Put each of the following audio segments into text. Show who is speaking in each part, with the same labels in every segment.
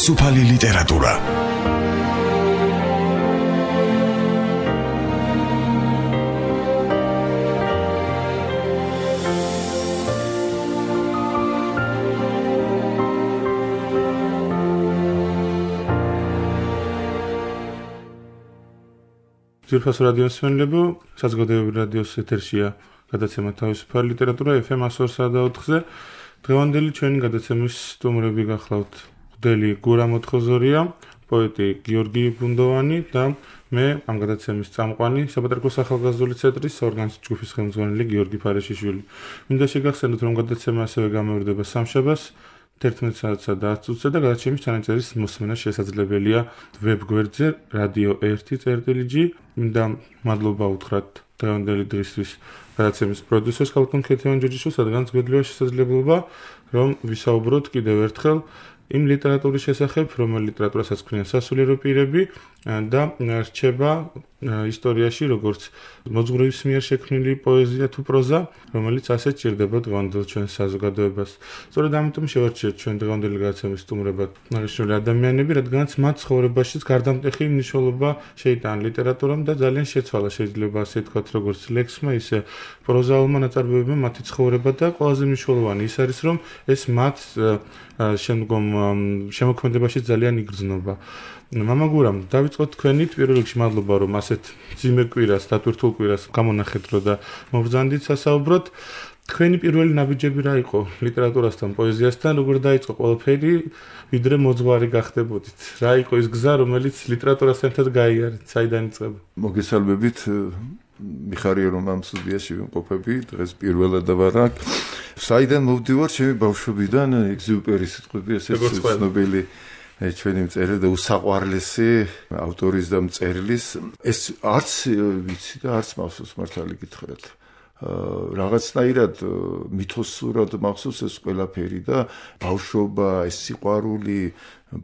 Speaker 1: თავისუფალი ლიტერატურა.
Speaker 2: ძირფას რადიო სვენლებო, საზოგადოებრივი რადიოს ეთერშია გადაცემა თავისუფალი ლიტერატურა FM 104.4-ზე. დღევანდელი ჩვენი გადაცემის სტუმრები გახლავთ მღვდელი გურამოთხოზორია, პოეტი გიორგი ბუნდოვანი და მე ამ გადაცემის წამყვანი საპატრიკოს ახალგაზრდული ცენტრის ორგანოს ჯგუფის ხელმძღვანელი გიორგი ფარეშიშვილი. მინდა შეგახსენოთ, რომ გადაცემა ასევე გამოვიდება სამშაბათს 11:00-სა და 10:00-ზე და გადაცემის ჩანაწერის მოსმენა შესაძლებელია ვებგვერდზე radio1.g. მინდა მადლობა უთხრათ დღევანდელი დღისთვის გადაცემის პროდიუსერს ქალკონკრეტიონ ჯოჯიშოს, რადგან გვეძლევა შესაძლებლობა რომ ვისაუბროთ კიდევ ერთხელ იმ ლიტერატურის შესახებ, რომელიც ლიტერატურასაც ქვია სასულიერო პირები და რჩება ისტორიაში, როგორც მოძღვრების მიერ შექმნილი პოეზია თუ პროზა, რომელიც ასე ჭირდება დღევანდელ ჩვენ საზოგადოებას. სწორედ ამიტომ შევარჩიეთ ჩვენ დღევანდელი გაცემის სტუმრებად ნარჩული ადამიანები, რადგანაც მათ ცხოვრებაშიც გარდამტეხი მნიშვნელობა შეიტანა ლიტერატურამ და ძალიან შეცვალა შეიძლება ასე თქვა, როგორც ლექსმა, ისე პროზაულმა ნაწარმოებებმა მათი ცხოვრება და ყველაზე მნიშვნელოვანი ის არის, რომ ეს მათ შემდგომ შემოქმედებაში ძალიან იგრძნობა. მამაგურამ დავიწყოთ თქვენი პირველ რიგში მადლობა რომ ასეთ ძიმე კვირას დათურთულ კვირას გამონახეთ რო და მოგზანდით სასაუბროთ თქვენი პირველი ნაბიჯები რა იყო ლიტერატურასთან პოეზიასთან როგორ დაიწყო ყველაფერი ვიდრე მოძღვარი გახდებოდით რა იყო ის გზა რომელიც ლიტერატურასთან ერთად გაიარეთ საიდან იწყება
Speaker 1: მოგესალმებით მიხარია რომ ამ სტუდიაში ვიმყოფები დღეს პირველად ვარა საიდან მოვდივარ ჩემი ბავშვობიდან ეგზიუპერის სიტყვები ესე ცნობილი ჩვენი მწერლი და უსაყვარლესი ავტორის და მწერლის ეს არც ვიცი და არც მახსოვს მართალი გითხრათ რაღაცნაირად მითოსურად მახსოვს ეს ყველაფერი და ბავშვობა ეს სიყვარული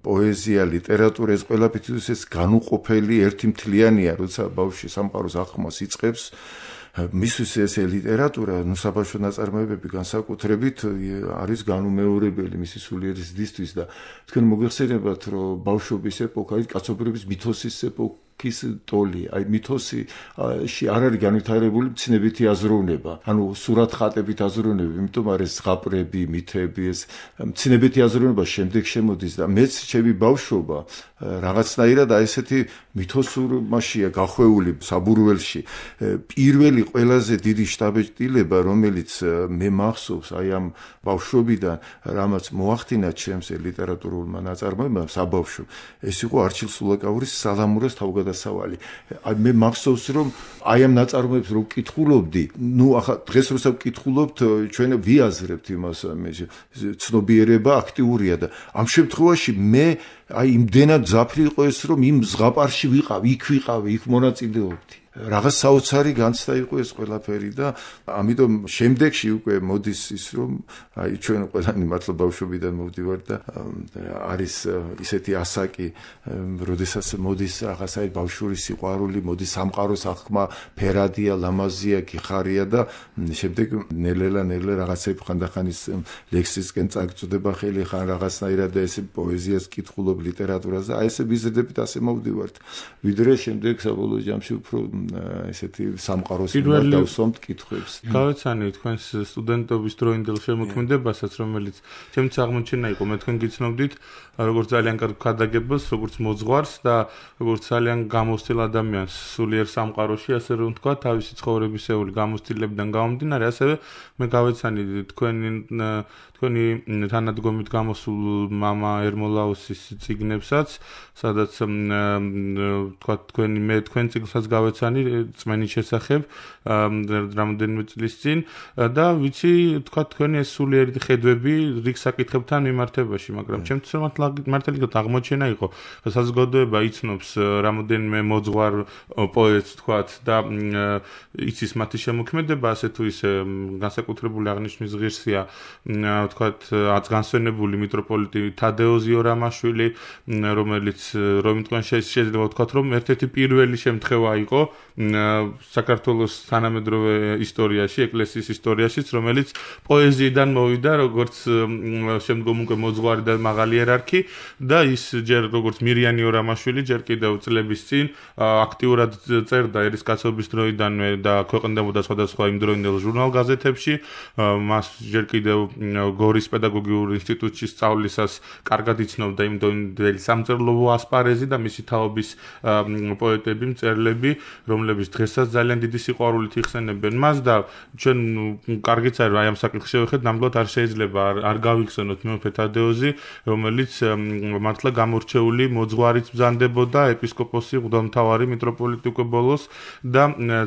Speaker 1: პოეზია, ლიტერატურა ეს ყველაფერი ეს განუყოფელი ერთი მთლიანია, როცა ბავშვი სამყაროს ახმას იწખებს, მისთვის ეს ლიტერატურა, ნუ საბავშვო ნაწარმოებები განსაკუთრებით არის განუმეორებელი მისი სულიერის ძისთვის და თქვენ მოგეხსენებათ, რომ ბავშვობის ეპოქა, კაცობრიობის მითოსის ეპოქა ქის ტოლი, აი მითოსი ში არ არის განვითარებული ცნებითი აზროვნება. ანუ სურათხატებით აზროვნები, იმიტომ არის ზღაპრები, მითები ეს ცნებითი აზროვნება შემდეგ შემოდის და მეც ჩემი ბავშვობა რაღაცნაირად აი ესეთი მითოსური მასია გახვეული საბურველში. პირველი ყველაზე დიდი შტაბეჭდილება, რომელიც მე მახსოვს აი ამ ბავშვობიდან, რამაც მოახდინა ჩემს ლიტერატურულმა ნაწარმოებმა საბავშვო. ეს იყო არჩილ სულაკაურის სალამურის თავგადასავალი გადავიდოდა სავალი. აი მე მახსოვს რომ აი ამ ნაწარმოებს რო ვკითხულობდი, ნუ ახლა დღეს როცა ვკითხულობთ ჩვენ ვიაზრებთ იმას მე ცნობიერება აქტიურია და ამ შემთხვევაში მე აი იმდენად ზაფრიყო ეს რომ იმ ზღაპარში ვიყავ, იქ ვიყავ, იქ მონაწილეობდი. რაღაც საოცარი განცდა იყო ეს ყველაფერი და ამიტომ შემდეგში უკვე მოდის ის რომ აი ჩვენ ყველანი მართლა ბავშვობიდან მოვდივართ და არის ისეთი ასაკი როდესაც მოდის რაღაც აი ბავშვური სიყვარული მოდის სამყაროს ახმა ფერადია ლამაზია გიხარია და შემდეგ ნელელა ნელელა რაღაცები ხანდახანის ლექსისკენ წაგწდება ხელი ხან რაღაცნაირად ეს პოეზიას კითხულობ ლიტერატურას და აი ესე ვიზრდებით ასე მოვდივართ ვიდრე შემდეგ საბოლოო ჯამში უფრო ესეთი სამყაროს დავსვამთ კითხვებს.
Speaker 2: გავეცანი თქვენს სტუდენტობის დროინდელ შემოქმედებასაც, რომელიც ჩემც აღმოჩენა იყო, მე თქვენ გიცნობდით, როგორც ძალიან კარგ ქადაგებს, როგორც მოძღვარს და როგორც ძალიან გამოსტილ ადამიანს სულიერ სამყაროში, ასე რომ თქვა, თავისი ცხოვრებისეული გამოსტილებიდან გამომდინარე, ასევე მე გავეცანი თქვენ თქვენი თანადგომით გამოსულ мама ერმოლაუსის ციგნებსაც, სადაც თქვა თქვენი მე თქვენ ციგნსაც გავეცანი წმენის შესახებ რამოდენიმე წლის წინ და ვიცი თქვა თქვენი ეს სულიერი ხედვები რიგ საკითხებთან მიმართებაში, მაგრამ ჩემთვისაც მართლიკად აღმოჩენა იყო, რომ საზოგადოება იცნობს რამოდენიმე მოძღვარ პოეტს თქვა და იცის მათი შემოქმედება, ასე თუ ისე განსაკუთრებული აღნიშვნის ღირსია ვთქვათ, აღგანსვენებული მიტროპოლიტი თადეოზიო რამაშვილი, რომელიც რომთან შეიძლება ვთქვათ, რომ ერთ-ერთი პირველი შემთხვევა იყო საქართველოს თანამედროვე ისტორიაში, ეკლესიის ისტორიაშიც, რომელიც პოეზიიდან მოვიდა, როგორც შემდგომ უკვე მოძღვარი და მაღალი იერარქი და ის ჯერ როგორც მირიანი ორამაშვილი ჯერ კიდევ წლების წინ აქტიურად წერდა ერისკაცობის დროიდანვე და ქვეყნდებოდა სხვადასხვა იმდროინდელ ჟურნალ-გაზეთებში მას ჯერ კიდევ გორის პედაგოგიურ ინსტიტუტში სწავლისას კარგად იცნობდა იმ დონდელ სამწერლობო ასპარეზი და მისი თაობის პოეტები, მწერლები, რომლებიც დღესაც ძალიან დიდი სიყვარულით იხსენებენ მას და ჩვენ კარგიც არის აი ამ საკითხს შევეხეთ, ნამდვილად არ შეიძლება არ გავიხსენოთ მეფე თადეოზი, რომელიც მართლა გამორჩეული მოძღვარიც ბზანდებოდა ეპისკოპოსი ღვთამთავარი მიტროპოლიტი უკვე ბოლოს და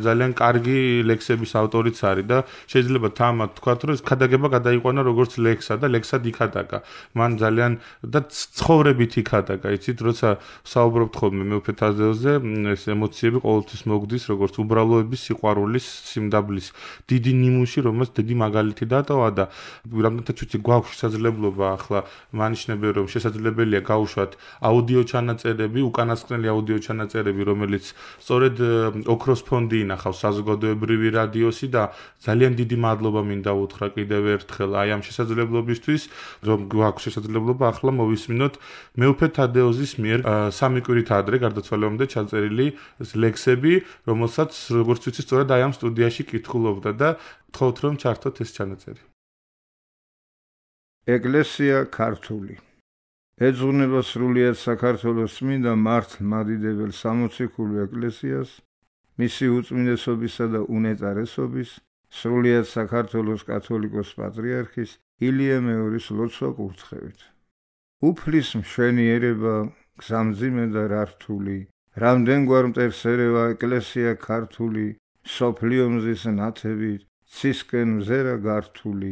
Speaker 2: ძალიან კარგი ლექსების ავტორიც არის და შეიძლება თამა თქვა, რომ ეს ხადაგება გადაიყვანა როგორც ლექსა და ლექსად იქადაგა. მან ძალიან და ცხოვრებით იქადაგა, იცით, როცა საუბრობთ ხოლმე მე უფეთაზეოზე, ეს ემოციები ყოველთვის მოგდის, როგორც უბრალოების სიყვარულის სიმდაბლის დიდი ნიმუში, რომელსაც დიდი მაგალითი დატოვა და რამდენადაც ვიცი გვაქვს შესაძლებლობა ახლა მანიშნები რომ შესაძლებელია გავუშვათ აუდიო ჩანაწერები, უკანასკნელი აუდიო ჩანაწერები, რომელიც სწორედ ოქროს ფონდი ინახავს საზოგადოებრივი რადიოსი და ძალიან დიდი მადლობა მინდა უთხრა კიდევ ერთხელ აი ამ შესაძლებლობა შესაძლებლობისთვის, რომ გვაქვს შესაძლებლობა, ახლა მოვისმინოთ მეუფე თადეოზის მიერ სამი კვირით ადრე გარდაცვალებამდე ჩაწერილი ლექსები, რომელსაც როგორც ვთქვი, სწორედ აი ამ სტუდიაში კითხულობდა და
Speaker 3: თქვით რომ ჩართოთ ეს ჩანაწერი. ეკლესია ქართული ეძღვნება სრულიად საქართველოს წმინდა მართლმადიდებელ სამოციქულო ეკლესიას, მისი უწმინდესობისა და უნეწარესობის, სრულიად საქართველოს კათოლიკოს-პატრიარქის ილია მეორის ლოცვა კურთხევით. უფლის მშვენიერება გზამძიმე და რართული, რამდენ გვარ მტერს ერევა ეკლესია ქართული, სოფლიო მზის ნათებით, ცისკენ მზერა გართული,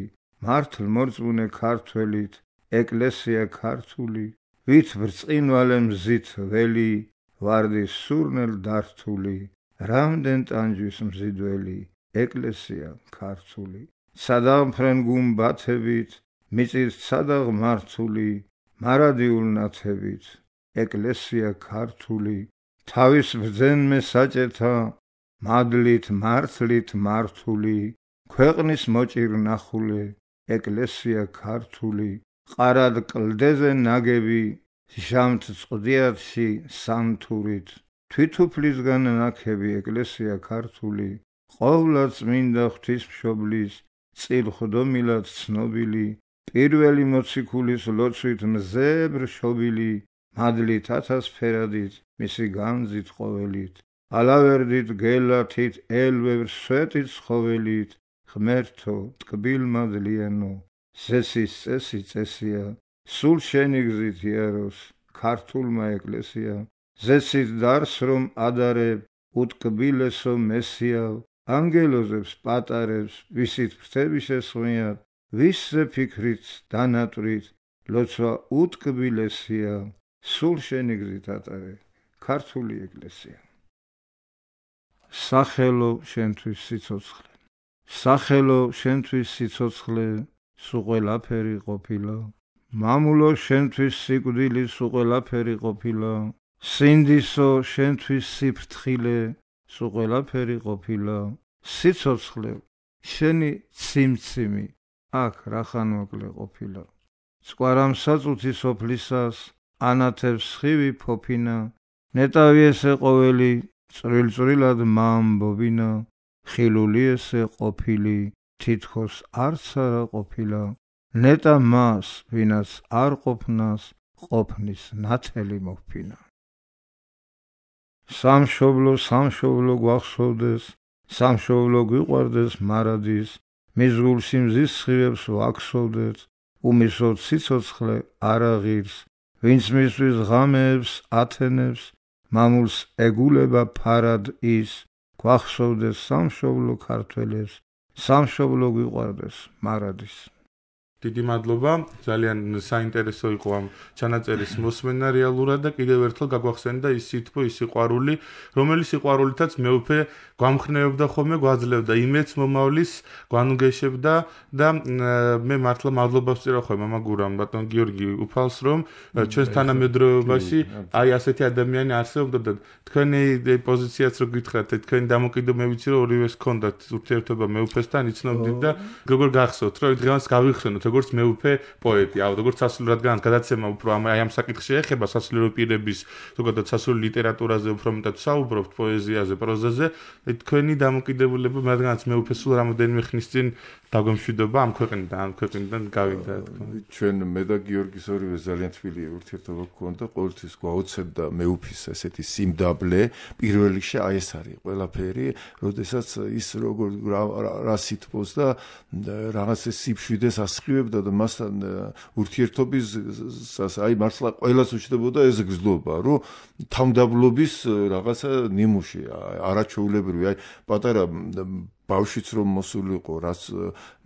Speaker 3: მართლ მორწმუნე ქართველით, ეკლესია ქართული, ვით ბრწყინვალე მზით ველი, ვარდის სურნელ დართული, რამდენ ტანჯვის მზიდველი, ეკლესია ქართული. სადამფრენ გუმბათებით მიწის სადაღ მართული მარადიულ ნაცებით ეკლესია ქართული თავის ბრძენმე საჭეთა მადლით მართლით მართული ქვეყნის მოჭირნახული ეკლესია ქართული ყარად კლდეზე ნაგები ჟამთ წყდიათში სამთურით თვითუფლისგან ნაკები ეკლესია ქართული ყოვლად წმინდა ღვთისმშობლის წილ ხდომილად ცნობილი პირველი მოციქულის ლოცვით მზებრ შობილი მადლით ათასფერადით მისი განძით ყოველით ალავერდით გელათით ელვერ სვეტით ხოველით ღმერთო ტკბილ მადლიანო სესის წესი წესია სულ შენი გზით იაროს ქართულმა ეკლესია ზესის დარს რომ ადარებ უტკბილესო მესიაო ანგელოზებს პატარებს ვისით ფრთების ესხმიათ ვისზე ფიქრით დანატრით ლოცვა უტკბილესია სულ შენი გზით ატარე ქართული ეკლესია სახელო შენთვის სიცოცხლე სახელო შენთვის სიცოცხლე სულ ყველაფერი ყოფილო მამულო შენთვის სიკვდილი სულ ყველაფერი ყოფილო სინდისო შენთვის სიფრთხილე სულ ყველაფერი ყოფილა სიცოცხლე შენი სიმციმი აქ რახან მოკლე ყოფილა სყარამ საწუთი სოფლისას ანათებს სხივი ფოფინა ნეტავი ესე ყოველი წრილწრილად მამბობინა ხილული ესე ყოფილი თითქოს არც არა ყოფილა ნეტა მას ვინაც არ ყოფნას ყოფნის ნათელი მოფინა სამშობლო სამშობლო გვახსოვდეს სამშობლო გიყვარდეს მარადის მიზგულს იმზის ხირებს ვახსოვდეთ უმისო ციცოცხლე არაღირს ვინც მისვის ღამებს ათენებს მამულს ეგულება ფარად ის გვახსოვდეს სამშობლო ქართველებს სამშობლო გიყვარდეს მარადის
Speaker 2: დიდი მადლობა ძალიან საინტერესო იყო ამ ჩანაწერის მოსმენა რეალურად და კიდევ ერთხელ გაგვახსენე და ის სიტყვა ის სიყვარული რომელიც სიყვარულითაც მეუფე გამხნეობდა ხოლმე გვაძლევდა იმეც მომავლის გვანგეშებდა და მე მართლა მადლობას წირავ ხოლმე მამაგურამ ბატონ გიორგი უფალს რომ ჩვენს თანამედროვეობაში აი ასეთი ადამიანი არსებობდა და თქვენი პოზიციაც რო გითხრათ თქვენი დამოკიდო მე ვიცი რომ ორივეს კონდათ ურთიერთობა მეუფესთან იცნობდით და როგორ გახსოვთ რომ დღევანს გავიხსენოთ როგორ როგორც მეუფე პოეტი. აუ, როგორც სასულიერო რადგან გადაცემა უფრო აი ამ საკითხში ეხება სასულიერო პირების, ზოგადად სასულიერო ლიტერატურაზე უფრო მეტად საუბრობთ პოეზიაზე, პროზაზე. თქვენი დამოკიდებულება რადგანაც მეუფე სულ რამოდენიმე ხნის წინ დაგემშვიდობა ამ ქვეყნიდან, ამ ქვეყნიდან გავიდა თქვენ. ჩვენ მე და გიორგის
Speaker 1: ორივე ძალიან თბილი ურთიერთობა გქონდა,
Speaker 2: ყოველთვის გვაოცებდა მეუფის ესეთი სიმდაბლე,
Speaker 1: პირველში აი ეს არის ყველაფერი, როდესაც ის როგორ რა სიტყვას და hm, რაღაცე სიფშვიდეს ასხი აქტივებდა და მასთან ურთიერთობისას აი მართლა ყოველას უშდებოდა ეს გზლობა რომ თამდაბლობის რაღაცა ნიმუში არაჩვეულებრივი აი პატარა ბავშვიც რომ მოსულიყო, რაც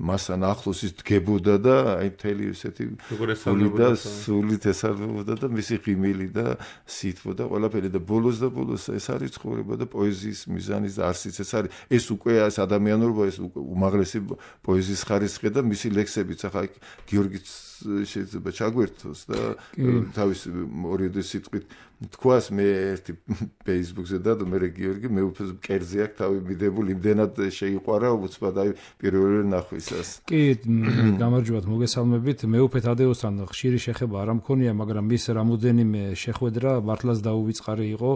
Speaker 1: მასთან ახლოს ის დგებოდა და აი მთელი ესეთი გული და სული თესავდა და მისი ღიმილი და სითბო და ყველაფერი და ბოლოს და ბოლოს ეს არის ცხოვრება და პოეზიის მიზანი და არსიც ეს არის. ეს უკვე ეს ადამიანურობა ეს უმაღლესი პოეზიის ხარისხი და მისი ლექსებიც ახლა გიორგიც შეიძლება ჩაგვერთოს და თავის ორი დღის სიტყვით თქواس მე ერთი Facebook-ზე და მე რეგიორგი მე უფრო კერძი აქვს თავი მიდებული იმდენად შეიყარა უცბად აი პირველი ნახვისას.
Speaker 4: კი გამარჯობათ მოგესალმებით მე უფრო თადეოსთან ხშირი შეხება არ ამქონია მაგრამ მის რამოდენიმე შეხვედრა მართლაც დაუვიწყარი იყო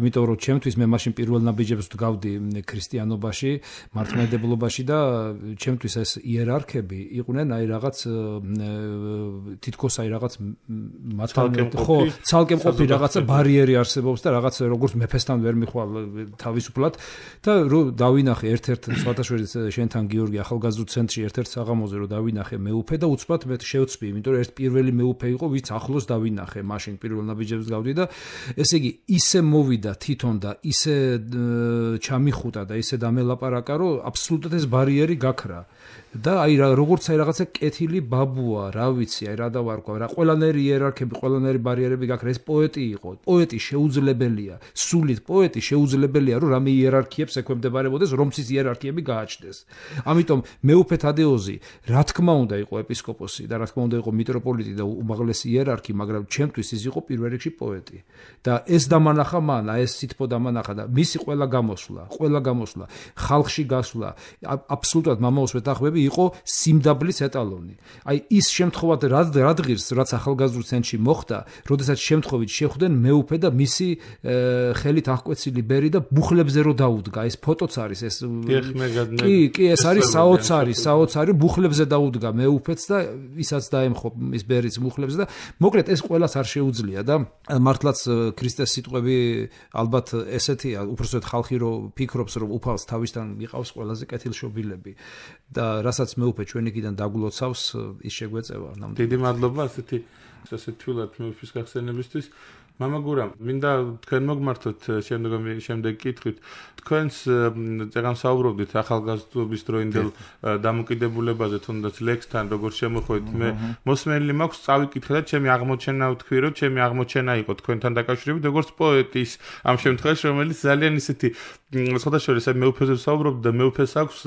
Speaker 4: იმიტომ რომ ჩემთვის მე მაშინ პირველ ნაბიჯებს ვდგავდი ქრისტიანობაში მართლმადებლობაში და ჩემთვის ეს იერარქები იყვნენ აი რაღაც თითქოს აი რაღაც მათთან ხო ცალკე მყოფი რაღაცა ბარიერი არსებობს და რაღაც როგორც მეფესთან ვერ მიხვალ თავისუფლად და რო დავინახე ერთ-ერთ სხვადასხვა შენთან გიორგი ახალგაზრდა ცენტრში ერთ-ერთ საღამოზე რო დავინახე მეუფე და უცბად მე შევწვი იმიტომ რომ ერთ პირველი მეუფე იყო ვის ახლოს დავინახე მაშინ პირველ ნაბიჯებს გავდი და ესე იგი ისე მოვიდა თვითონ და ისე ჩამიხუტა და ისე დამელაპარაკა რომ აბსოლუტურად ეს ბარიერი გაქრა და აი რა როგორც აი რაღაცა კეთილი ბაბუა, რა ვიცი, აი რა დავარქვა, რა ყველანაირი იერარქები, ყველანაირი ბარიერები გაქვს, ეს პოეტი იყო. პოეტი შეუძლებელია, სულით პოეტი შეუძლებელია, რომ რამე იერარქიებს ეკვემდებარებოდეს, რომც ის იერარქიები გააჩნდეს. ამიტომ მეუფე თადეოზი, რა თქმა უნდა, იყო ეპისკოპოსი და რა თქმა უნდა, იყო მიტროპოლიტი და უმაღლესი იერარქი, მაგრამ ჩემთვის ის იყო პირველ რიგში პოეტი. და ეს დამანახა მან, აი ეს სითფო დამანახა და მისი ყველა გამოსვლა, ყველა გამოსვლა, ხალხში გასვლა, აბსოლუტურად მამაოსვე დახვევი ნაკლები იყო სიმდაბლის ეტალონი. აი ის შემთხვევა რა რა დღირს, რაც ახალგაზრდულ ცენტრში მოხდა, როდესაც შემთხვევით შეხვდნენ მეუფე და მისი ხელით აღკვეცილი ბერი და ბუხლებზე რო დაუდგა. ეს ფოტოც არის, ეს კი, კი, ეს არის საოცარი, საოცარი ბუხლებზე დაუდგა მეუფეც და ისაც დაემხო ის ბერის ბუხლებზე და მოკლედ ეს ყველას არ შეუძლია და მართლაც ქრისტეს სიტყვები ალბათ ესეთია, უბრალოდ ხალხი რო ფიქრობს რომ უფალს თავისთან მიყავს ყველაზე კეთილშობილები და რ რასაც მე უფრო ჩვენი კიდან დაგულოცავს ის შეგვეწევა ნამდვილად დიდი მადლობა ასეთი
Speaker 2: ასე თვილად მე ფისკახსენებისთვის მამაგურა, მინდა თქვენ მოგმართოთ э, შემდგომი შემდეგ კითხვით. თქვენს э, წეგანსაუბრობდით ახალგაზრდობის დროინდელ э, დამოკიდებულებაზე, თუნდაც ლექსთან როგორ შემოხვით მე მოსმენილი მაქვს წავიკითხე და ჩემი აღმოჩენა ვთქვი, რომ ჩემი აღმოჩენა იყო თქვენთან დაკავშირებით როგორც პოეტის ამ შემთხვევაში, რომელიც ძალიან ისეთი სხვადასხვა ისე მე უფესო საუბრობდი და მე უფეს აქვს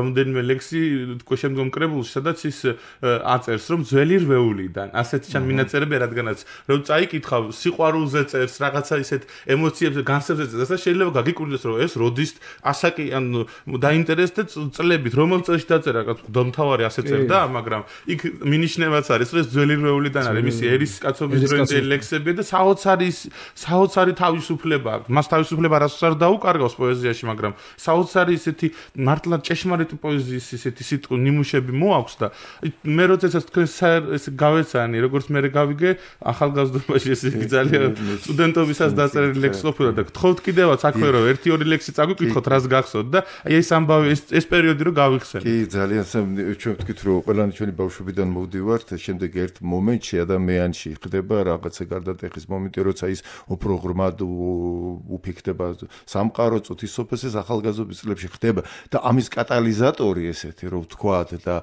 Speaker 2: რამოდენიმე ლექსი თქვენ შემდგომ კრებულში, სადაც ის აწერს, რომ ძველი რვეულიდან ასეთი ჩემი ნაწერები რადგანაც რომ წაიკითხავ სიყვარული ხარულზე წერს, რაღაცა ისეთ ემოციებზე, განსებზე წერს და შეიძლება გაგიკვირდეს, რომ ეს როდის ასაკი ან დაინტერესდეთ წლებით, რომელ წელში დაწერა, რაღაც დამთავარი ასე წერდა, მაგრამ იქ მინიშნებაც არის, რომ ეს ძველი რეულიდან არის, მისი ერის კაცობის დროინდელი ლექსები და საოცარი საოცარი თავისუფლება აქვს. მას თავისუფლება რასაც არ დაუკარგავს პოეზიაში, მაგრამ საოცარი ისეთი მართლა ჭეშმარიტი პოეზიის ისეთი სიტყვი ნიმუშები მოაქვს და მე როდესაც თქვენ ეს გავეცანი, როგორც მე გავიგე ახალგაზრდობაში ეს იგი ძალიან სტუდენტობისას დაწერილი ლექსი ყოფილა და გთხოვთ კიდევაც აქვე რომ ერთი ორი ლექსი წაგვიკითხოთ რას გახსოვთ და აი ეს ამბავი ეს ეს პერიოდი რომ გავიხსენოთ. კი
Speaker 1: ძალიან ჩვენ ვთქვით რომ ყველანი ჩვენი ბავშვებიდან მოვდივართ შემდეგ ერთ მომენტში ადამიანში ხდება რაღაცა გარდატეხის მომენტი როცა ის უფრო ღრმად უფიქდება სამყარო წუთის სოფესის ახალგაზრდობის წლებში ხდება და ამის კატალიზატორი ესეთი რომ ვთქვათ და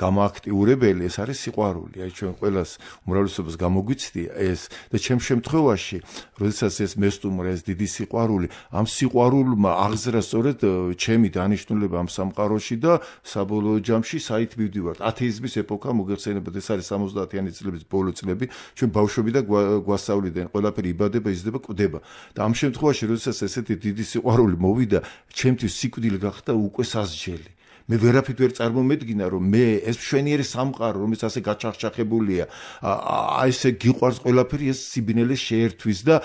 Speaker 1: გამოაქტიურებელი ეს არის სიყვარული აი ჩვენ ყოველას უმრავლესობას გამოგვიცდი ეს და ჩემ შემთხვევაში შემთხვევაში, როდესაც ეს მესტუმრა ეს დიდი სიყვარული, ამ სიყვარულმა აღზრა სწორედ э, ჩემი დანიშნულება ამ სამყაროში და საბოლოო ჯამში საით მივდივართ. ათეიზმის ეპოქა მოგეხსენებათ, ეს არის 70-იანი წლების ბოლო წლები, ჩვენ ბავშვები და გვასავლიდნენ, ყველაფერი იბადება, იზრდება, კვდება. და ამ შემთხვევაში, როდესაც ესეთი დიდი სიყვარული მოვიდა, ჩემთვის სიკვდილი გახდა უკვე სასჯელი. მე ვერაფერ ვერ წარმომედგინა რომ მე ეს მშვენიერი სამყარო რომელიც ასე გაჩახშახებულია აი ესე გიყვარს ყველაფერი ეს სიბინელეს შეერთვის და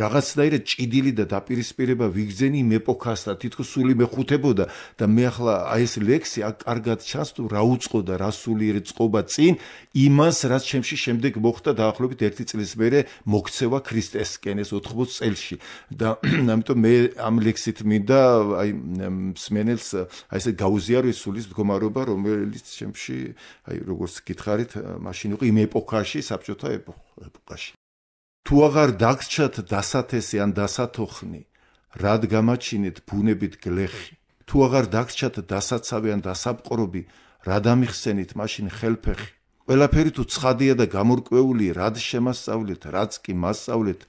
Speaker 1: რაღაცნაირად ჭიდილი და დაპირისპირება ვიგზენი მეპოქას და თითქოს სული მეხუთებოდა და მე ახლა აი ეს ლექსი აქ კარგად ჩანს თუ რა უწყო და რა სულიერი წყობა წინ იმას რაც ჩემში შემდეგ მოხდა დაახლოებით ერთი წლის მერე მოქცევა ქრისტეს კენეს 80 წელში და ამიტომ მე ამ ლექსით მინდა აი მსმენელს აი ესე გაუზიარო ინგლისურის მდგომარეობა, რომელიც შემში, აი, როგორც გითხარით, მაშინ იყო იმ ეპოქაში, საბჭოთა ეპოქაში. თუ აღარ დაგჭათ დასათესი ან დასათოხნი, რად გამაჩინეთ ბუნებით გლეხი? თუ აღარ დაგჭათ დასაცავი ან დასაპყრობი, რად ამიხსენით მაშინ ხელფეხი? ყველაფერი თუ ცხადია და გამორკვეული, რად შემასწავლეთ, რაც კი მასწავლეთ,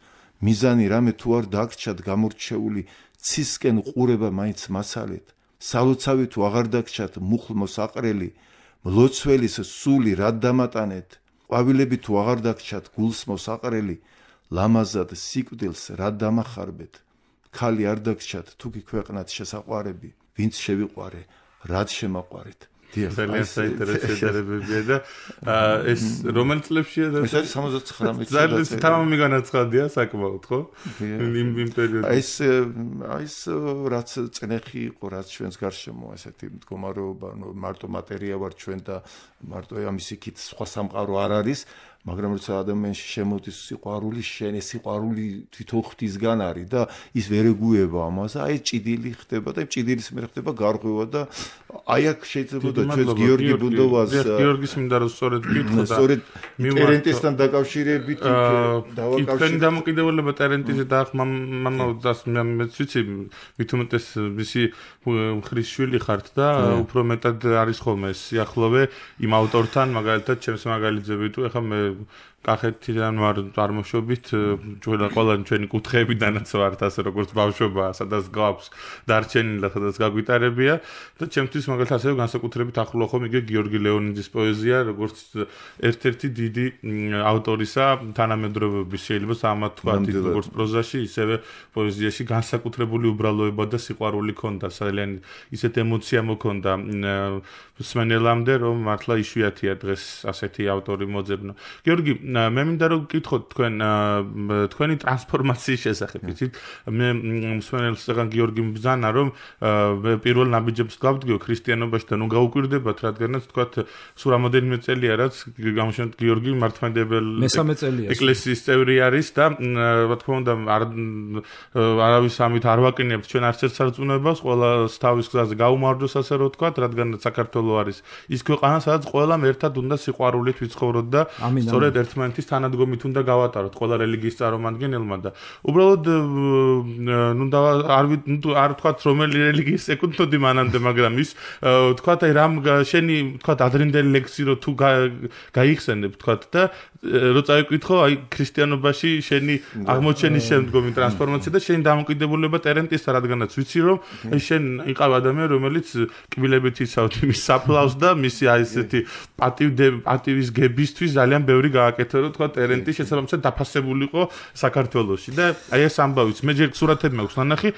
Speaker 1: მიზანი რამე თუ არ დაგჭათ გამორჩეული, ცისკენ ყურება მაინც მასალეთ. სალოცავი თუ აღარ დაგჭათ მუხლმო საყრელი მლოცველის სული რად დამატანეთ ყვავილები თუ აღარ დაგჭათ გულსმო საყრელი ლამაზად სიკვდილს რად დამახარბეთ ქალი არ დაგჭათ თუ კი ქვეყნად შესაყვარები ვინც შევიყვარე რად შემაყვარეთ
Speaker 2: ძალიან საინტერესო შეხედულებებია და ეს რომელ წლებშია და ეს არის 79 წელი. ძალიან თამამი განაცხადია საკმაოდ, ხო? იმ იმ პერიოდში. აი ეს
Speaker 1: აი ეს რაც წნეხი იყო, რაც ჩვენს გარშემო ასეთი მდგომარეობა, ნუ მარტო მატერია ვარ ჩვენ და მარტო ამის იქით სხვა სამყარო არ არის. მაგრამ როცა ადამიანში შემოდის სიყვარული, შენ ეს სიყვარული თვითონ ღვთისგან არის და ის ვერ ეგუება ამას, აი ჭიდილი ხდება და ჭიდილის მერ ხდება გარღვევა და აი აქ შეიძლება და ჩვენ გიორგი ბუნდოვას გიორგის მინდა რომ სწორედ გითხრა და სწორედ ტერენტესთან
Speaker 2: დაკავშირებით დავაკავშირე ჩვენი დამოკიდებულება ტერენტესზე და მამამდას მეც ვიცი მithumetes მისი მხრის შვილი ხართ და უფრო მეტად არის ხოლმე სიახლოვე იმ ავტორთან მაგალითად ჩემს მაგალითზე ვიტყვი ახლა მე კახეთიდან ვარ წარმოშობით ჩვენ ყველა ჩვენი კუთხეებიდანაც ვართ ასე როგორც ბავშვობა სადაც გვაქვს დარჩენილი და სადაც გაგვიტარებია და ჩემთვის მაგალითად ასე განსაკუთრებით ახლო ხომ იგი გიორგი ლეონიძის პოეზია როგორც ერთ-ერთი დიდი ავტორისა თანამედროვეობის შეიძლება ამათ თქვათ როგორც პროზაში ისევე პოეზიაში განსაკუთრებული უბრალოება და სიყვარული ქონდა ძალიან ისეთ ემოცია მოქონდა სვენელამდე რომ მართლა ისუათია დღეს ასეთი ავტორი მოძებნა. გიორგი, მე მინდა რომ გითხო თქვენ თქვენი ტრანსფორმაციის შესახებ. იცით, მე სვენელსთან გიორგი მბზანა რომ მე პირველ ნაბიჯებს გავდგიო ქრისტიანობაშიდან უგაუკვირდებათ, რადგანაც თქვათ სულ რამოდენიმე წელია რაც გამოშენთ გიორგი მართმადებელ ეკლესიის წევრი არის და რა თქმა უნდა არ არავის ამით არ ვაკინებთ ჩვენ არცერთ სარწმუნოებას, ყველა თავის გზაზე გაუმარჯოს ასე რომ თქვათ, რადგანაც საქართველოს სასიყვარულო არის ის ქვეყანა სადაც ყველამ ერთად უნდა სიყვარულით ვიცხოვროთ და სწორედ ერთმანეთის თანადგომით უნდა გავატაროთ ყველა რელიგიის წარმომადგენელმა და უბრალოდ ნუ და არ არ თქვა რომელი რელიგიის ეკუთვნოდი მანამდე მაგრამ ის თქვა აი რამ შენი თქვა ადრინდელი ლექსი რო თუ გაიხსენებ თქვა და რო წაიკითხო აი ქრისტიანობაში შენი აღმოჩენის შემდგომი ტრანსფორმაცია და შენი დამოკიდებულება ტერენტისა რადგანაც ვიცი რომ შენ იყავ ადამიანი რომელიც კბილებით ისავთ იმის გაფლავს და მისი აი ესეთი პატივ პატივის გებისთვის ძალიან ბევრი გააკეთა რა თქვა ტერენტი შესაბამისად დაფასებულიყო საქართველოსში და აი ეს ამბავიც მე ჯერ სურათები მაქვს ნანახი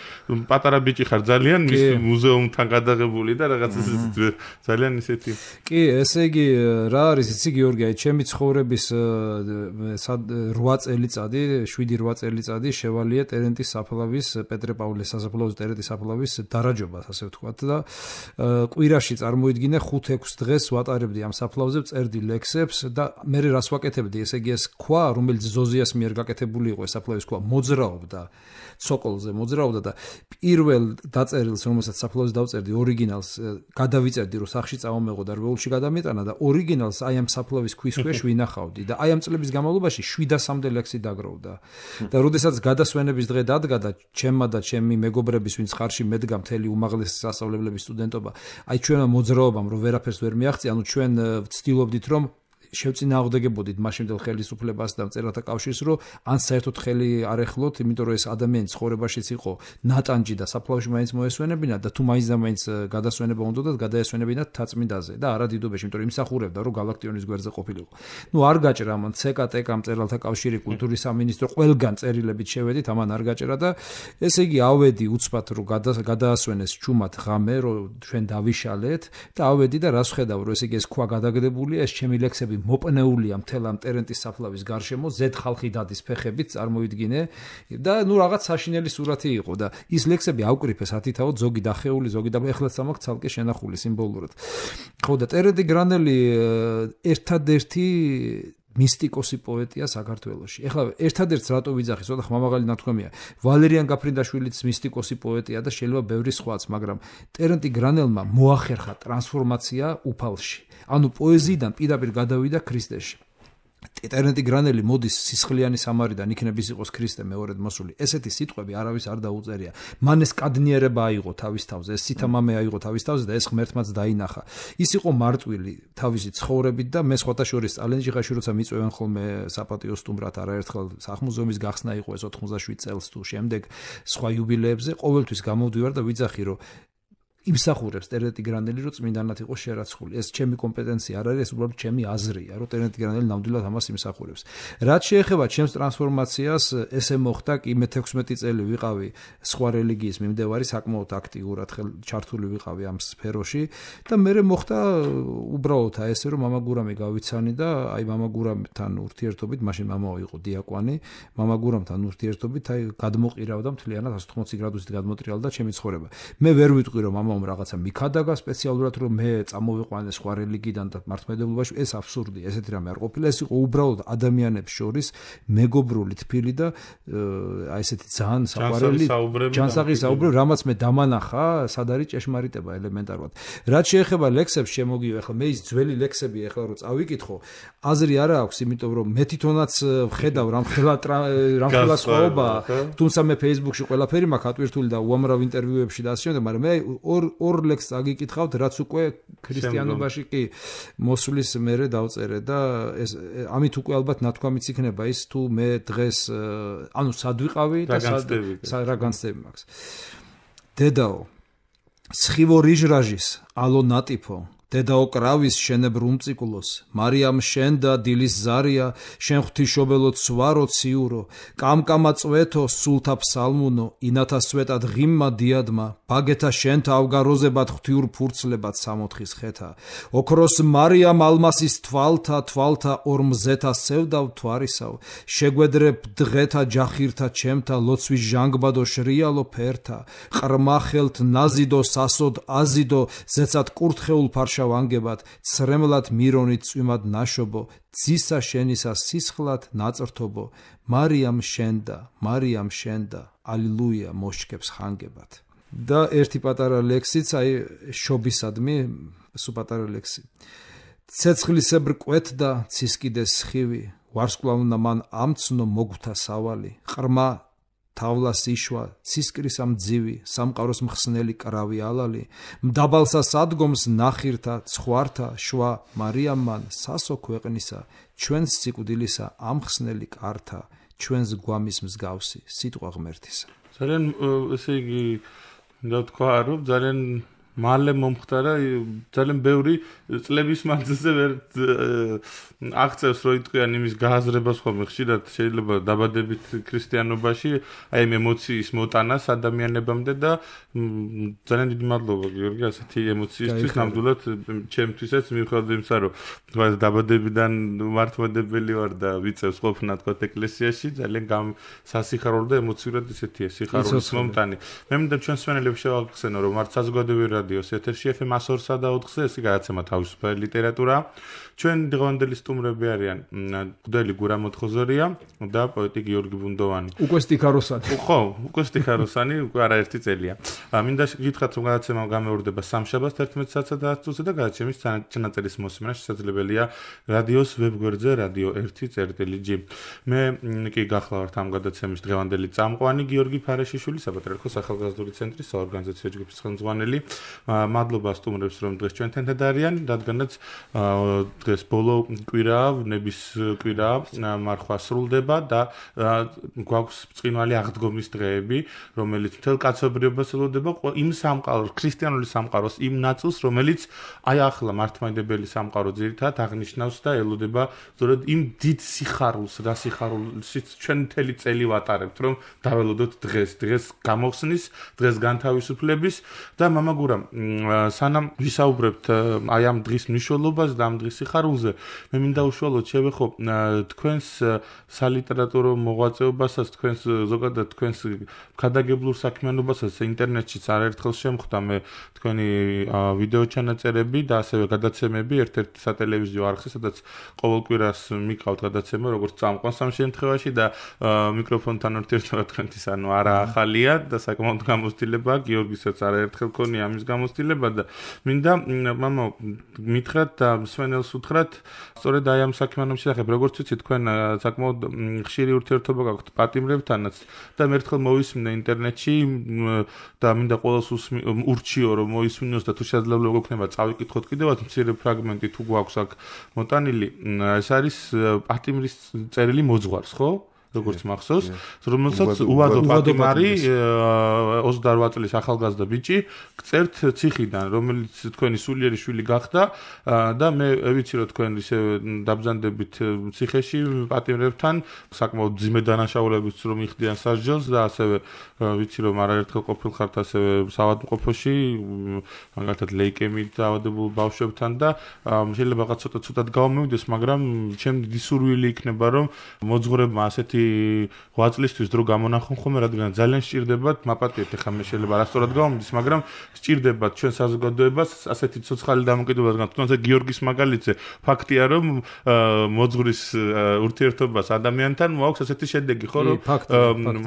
Speaker 2: პატარა ბიჭი ხარ ძალიან მის მუზეუმთან გადაღებული და რაღაც ესეთი ძალიან
Speaker 4: ესეთი კი ესე იგი რა არის იცი გიორგი აი ჩემი ცხოვრების 8 წელიწადი 7 8 წელიწადი შევალია ტერენტის საფლავის პეტრე პავლეს საფლავის ტერენტის საფლავის დარაჯობას ასე ვთქვა და კვირაში წარმოიდგინე მიდგინე 5-6 დღეს ვატარებდი ამ საფლავზე წერდი ლექსებს და მე რას ვაკეთებდი ესე იგი ეს ქვა რომელიც ზოზიას მიერ გაკეთებული იყო ეს საფლავის ქვა მოძრაობდა ცოკოლზე მოძრაობდა და პირველ დაწერილს რომელსაც საფლავზე დავწერდი ორიგინალს გადავიწერდი რომ სახში წავამეღო და რბეულში გადამეტანა და ორიგინალს აი ამ საფლავის ქვის ქვეშ ვინახავდი და აი ამ წლების განმავლობაში 700-მდე ლექსი დაგროვდა და როდესაც გადასვენების დღე დადგა და ჩემმა და ჩემი მეგობრების ვინც ხარში მედგა მთელი უმაღლესი სასწავლებლების სტუდენტობა აი ჩვენა მოძრაობა ვერაფერს ვერ მიაღწია, ანუ ჩვენ э, ვცდილობდით რომ შევწინააღმდეგებოდით მაშინდელ ხელისუფლებას და მწერათა კავშირს, რომ ან საერთოდ ხელი არ ეხლოთ, იმიტომ რომ ეს ადამიანი ცხოვრებაშიც იყო ნატანჯი და საფლავში მაინც მოესვენებინა და თუ მაინც და მაინც გადასვენება უნდა და გადაესვენებინა თაცმინდაზე და არადიდობაში, იმიტომ რომ იმსახურებდა, რომ გალაქტიონის გვერდზე ყოფილიყო. ნუ არ გაჭრა მან ცეკატეკა მწერალთა კავშირი კულტურის სამინისტრო ყველგან წერილებით შევედით, ამან არ გაჭრა და ესე იგი ავედი უცბად რომ გადაასვენეს ჩუმად ღამე, რომ ჩვენ დავიშალეთ და ავედი და რას ხედავ, რომ ესე იგი ეს ქვა გადაგდებულია, ეს ჩემი ლექსები მოპნეულია მთელ ამ ტერენტის საფლავის გარშემო ზეთ ხალხი დადის ფეხებით წარმოიდგინე და ნუ რაღაც საშინელი სურათი იყო და ის ლექსები აუკრიფეს ათითაო ზოგი დახეული ზოგი და ეხლა სამაკ ცალკე შენახული სიმბოლურად ხო და ტერენტი გრანელი ერთადერთი მისტიკოსი პოეტია საქართველოში. ეხლა ერთადერთს რატო ვიძახი, ცოტა ხმამაღალი ნათქვამია. ვალერიან გაფრინდაშვილიც მისტიკოსი პოეტია და შეიძლება ბევრი სხვაც, მაგრამ ტერენტი გრანელმა მოახერხა ტრანსფორმაცია უფალში. ანუ პოეზიიდან პირდაპირ გადავიდა ქრისტეში. ტიტერენტი გრანელი მოდის სისხლიანი სამარიდან იქნების იყოს ქრისტე მეორედ მოსული. ესეთი სიტყვები არავის არ დაუწერია. მან ეს კადნიერება აიღო თავის თავზე, ეს სითამამე აიღო თავის თავზე და ეს ღმერთმაც დაინახა. ის იყო მარტვილი თავისი ცხოვრებით და მე სხვათა შორის ალენჯიხაში როცა მიწევენ ხოლმე საპატიო სტუმრად არაერთხელ სახმუზომის გახსნა იყო ეს 97 წელს თუ შემდეგ სხვა იუბილეებზე ყოველთვის გამოვდივარ და ვიძახი რომ იმსახურებს ტერენტი გრანდელი რომ წმინდანად იყოს შერაცხული. ეს ჩემი კომპეტენცია არ არის, ეს უბრალოდ ჩემი აზრია, რომ ტერენტი გრანდელი ნამდვილად ამას იმსახურებს. რაც შეეხება ჩემს ტრანსფორმაციას, ესე მოხდა, კი მე 16 წელი ვიყავი სხვა რელიგიის მიმდევარი, საკმაოდ აქტიურად ჩართული ვიყავი ამ სფეროში და მე მოხდა უბრალოდ აი ესე რომ მამაგურამი გავიცანი და აი მამაგურამთან ურთიერთობით, მაშინ მამაო იყო დიაკვანი, მამაგურამთან ურთიერთობით აი გადმოყირავდა მთლიანად 180 გრადუსით გადმოტრიალდა ჩემი ცხოვრება. მე ვერ ვიტყვი რომ მამა მამამ რაღაცა მიქადაგა სპეციალურად რომ მე წამოვიყვანე სხვა რელიგიიდან და მართმედებლობაში ეს აბსურდი ესეთი რამე არ ყოფილა ეს იყო უბრალოდ ადამიანებს შორის მეგობრული თფილი და აი ესეთი ძალიან საყვარელი ჯანსაღი საუბრო რამაც მე დამანახა სად არის ჭეშმარიტება ელემენტარულად რაც შეეხება ლექსებს შემოგივე ახლა მე ის ძველი ლექსები ახლა რო წავიკითხო აზრი არა აქვს იმიტომ რომ მე თვითონაც ხედავ რამ ხელა რამ ხელა სხვაობა თუმცა მე Facebook-ში ყველაფერი მაქვს ატვირთული და უამრავ ინტერვიუებში და ასე შემდეგ მაგრამ მე ორ ორ ორ ლექს აგიკითხავთ რაც უკვე ქრისტიანობაში კი მოსulis მერე დავწერე და ეს ამით უკვე ალბათ ნათქვამიც იქნება ის თუ მე დღეს ანუ სად ვიყავი და სად რა განსები მაქვს დედაო სხივო რიჟრაჟის ალო ნატიფო დედაო კრავის შენებრ უმწიკულოს მარიამ შენ და დილის ზარია შენ ღვთიშობელო ცვარო ციურო კამკამა წვეთო სულთა ფსალმუნო ინათა სვეტად ღიმმა დიადმა ბაგეთა შენ თავგაროზებად ღვთიურ ფურცლებად სამოთხის ხეთა ოქროს მარიამ ალმასის თვალთა თვალთა ორმზეთა სევდავ თვარისავ შეგვედრებ დღეთა ჯახირთა ჩემთა ლოცვის ჟანგბადო შრიალო ფერთა ყრმა ხელთ ნაზიდო სასოდ აზიდო ზეცად კურთხეულ ფარშა ვანგებად ცრემლად მირონი წვიმად ناشობო ძისა შენისა სისხლად ნაწრთობო მარიამ შენდა მარიამ შენდა ალილუია მოშკებს ხანგებად და ერთი პატარა ლექსიც აი შობისადმი სუ პატარა ლექსი ცეცხლისებრ კვეთდა ცისკიდეს ხივი ვარსკვლავნა მან ამცნო მოგვთა სავალი ყრმა თავლას იშვა სისკრისა მძივი სამყაროს მხსნელი კრავი ალალი მდაბალსა სადგომს ნახირთა ცხვართა შვა მარიამმა სასო ქვეყნისა ჩვენს სიკვდილისა ამხსნელი კართა ჩვენს გვამის მსგავსი სიტყვა ღმერთისა
Speaker 2: ძალიან ესე იგი და თქვა რომ ძალიან მალე მომხდარა ძალიან ბევრი წლების მანძილზე ვერ აღწევს რომ იტყვიან იმის გააზრებას ხოლმე ხშირად შეიძლება დაბადებით ქრისტიანობაში აი ამ ემოციის მოტანას ადამიანებამდე და ძალიან დიდი მადლობა გიორგი ასეთი ემოციისთვის ნამდვილად ჩემთვისაც მიხვდა იმსა რომ ვაი დაბადებიდან მართმადებელი ვარ და ვიწევს ყოფნა თქო ეკლესიაში ძალიან სასიხარულო და ემოციურად ისეთია სიხარულის მომტანი მე მინდა ჩვენს სვენელებს შევაგხსენო რომ მართ საზოგადოებრივი რადიოს ეთერში FM 102.4-ზე ეს გადაცემა თავისუფალი ლიტერატურა ჩვენ დღევანდელი სტუმრები არიან გუდელი გურამოთხოზორია და პოეტი გიორგი ბუნდოვანი. უკვე სტიქაროსანი. ხო, უკვე სტიქაროსანი, უკვე არაერთი წელია. მინდა გითხრათ რომ გადაცემა გამეორდება სამშაბათს 11 საათსა და 10 საათზე და გადაცემის ჩანაწერის მოსმენა შესაძლებელია რადიოს ვებგვერდზე radio1.g. მე კი გახლავართ ამ გადაცემის დღევანდელი წამყვანი გიორგი ფარაშიშვილი საპატრიარქო სახალგაზრდული ცენტრის საორგანიზაციო ჯგუფის ხელმძღვანელი. მადლობა სტუმრებს რომ დღეს ჩვენთან დადარიან, რადგანაც დღეს ბოლო კვირაა, ნების კვირაა, მარხვა სრულდება და გვაქვს წმინვალი აღდგომის დღეები, რომელიც მთელ კაცობრიობას ელოდება იმ სამყაროს, ქრისტიანული სამყაროს, იმ ნაწილს, რომელიც აი ახლა მართმადებელი სამყარო ძირითადად აღნიშნავს და ელოდება ზოგადად იმ დიდ სიხარულს, რა სიხარულსიც ჩვენ მთელი წელი ვატარებთ, რომ დაველოდოთ დღეს, დღეს გამოხსნის, დღეს განთავისუფლების და მამაგურა, სანამ ვისაუბრებთ აი ამ დღის მნიშვნელობას და ამ დღის სახარულზე მე მინდა უშუალოდ შევეხო თქვენს სალიტერატურო მოღვაწეობასაც თქვენს ზოგადად თქვენს ქადაგებლურ საქმიანობასაც ინტერნეტშიც არერთხელ შემხვდა მე თქვენი ვიდეო ჩანაწერები და ასევე გადაცემები ერთ-ერთ სატელევიზიო არხზე სადაც ყოველ კვირას მიყავთ გადაცემა როგორც წამყვან სამ შემთხვევაში და მიკროფონთან ერთ-ერთად თქვენთვის ანუ არა ახალია და საკმაოდ გამოცდილება გიორგისაც არერთხელ ქონია ამის გამოცდილება და მინდა мамо მითხრათ სვენელს გკითხრათ სწორედ აი ამ საქმიანობის შესახებ როგორც ვთქვი თქვენ საკმაოდ ხშირი ურთიერთობა გაქვთ პატიმრებთანაც და მერთხელ მოვისმინე ინტერნეტში და მინდა ყოველს ურჩიო რომ მოისმინოს და თუ შესაძლებელი გქონება წავიკითხოთ კიდევაც მცირე ფრაგმენტი თუ გვაქვს აქ მოტანილი ეს არის პატიმრის წერილი მოძღვარს ხო როგორც მახსოვს, რომელსაც უადო პატიმარი 28 წლის ახალგაზრდა ბიჭი წერტ ციხიდან, რომელიც თქვენი სულიერი შვილი გახდა და მე ვიცი რომ თქვენ ისე დაბზანდებით ციხეში პატიმრებთან, საკმაოდ ძიმე დანაშაულებით რომ იხდიან სარჯელს და ასევე ვიცი რომ არაერთხელ ყოფილხართ ასევე სავადმყოფოში, მაგალითად ლეიკემიით დაავადებულ ბავშვებთან და შეიძლება რაღაც ცოტა ცოტად გავმოვიდეს, მაგრამ ჩემ დიდი სურვილი იქნება რომ მოძღრებმა ასეთი 8 წლისთვის დრო გამონახონ ხომ რადგან ძალიან სჭირდებათ მაპატიეთ ეხლა მე შეიძლება არასწორად გავამდის მაგრამ სჭირდებათ ჩვენ საზოგადოებას ასეთი ცოცხალი დამოკიდებულებისგან თუნდაც გიორგის მაგალითზე ფაქტია რომ მოძღვრის ურთიერთობას ადამიანთან მოაქვს ასეთი შედეგი ხო რომ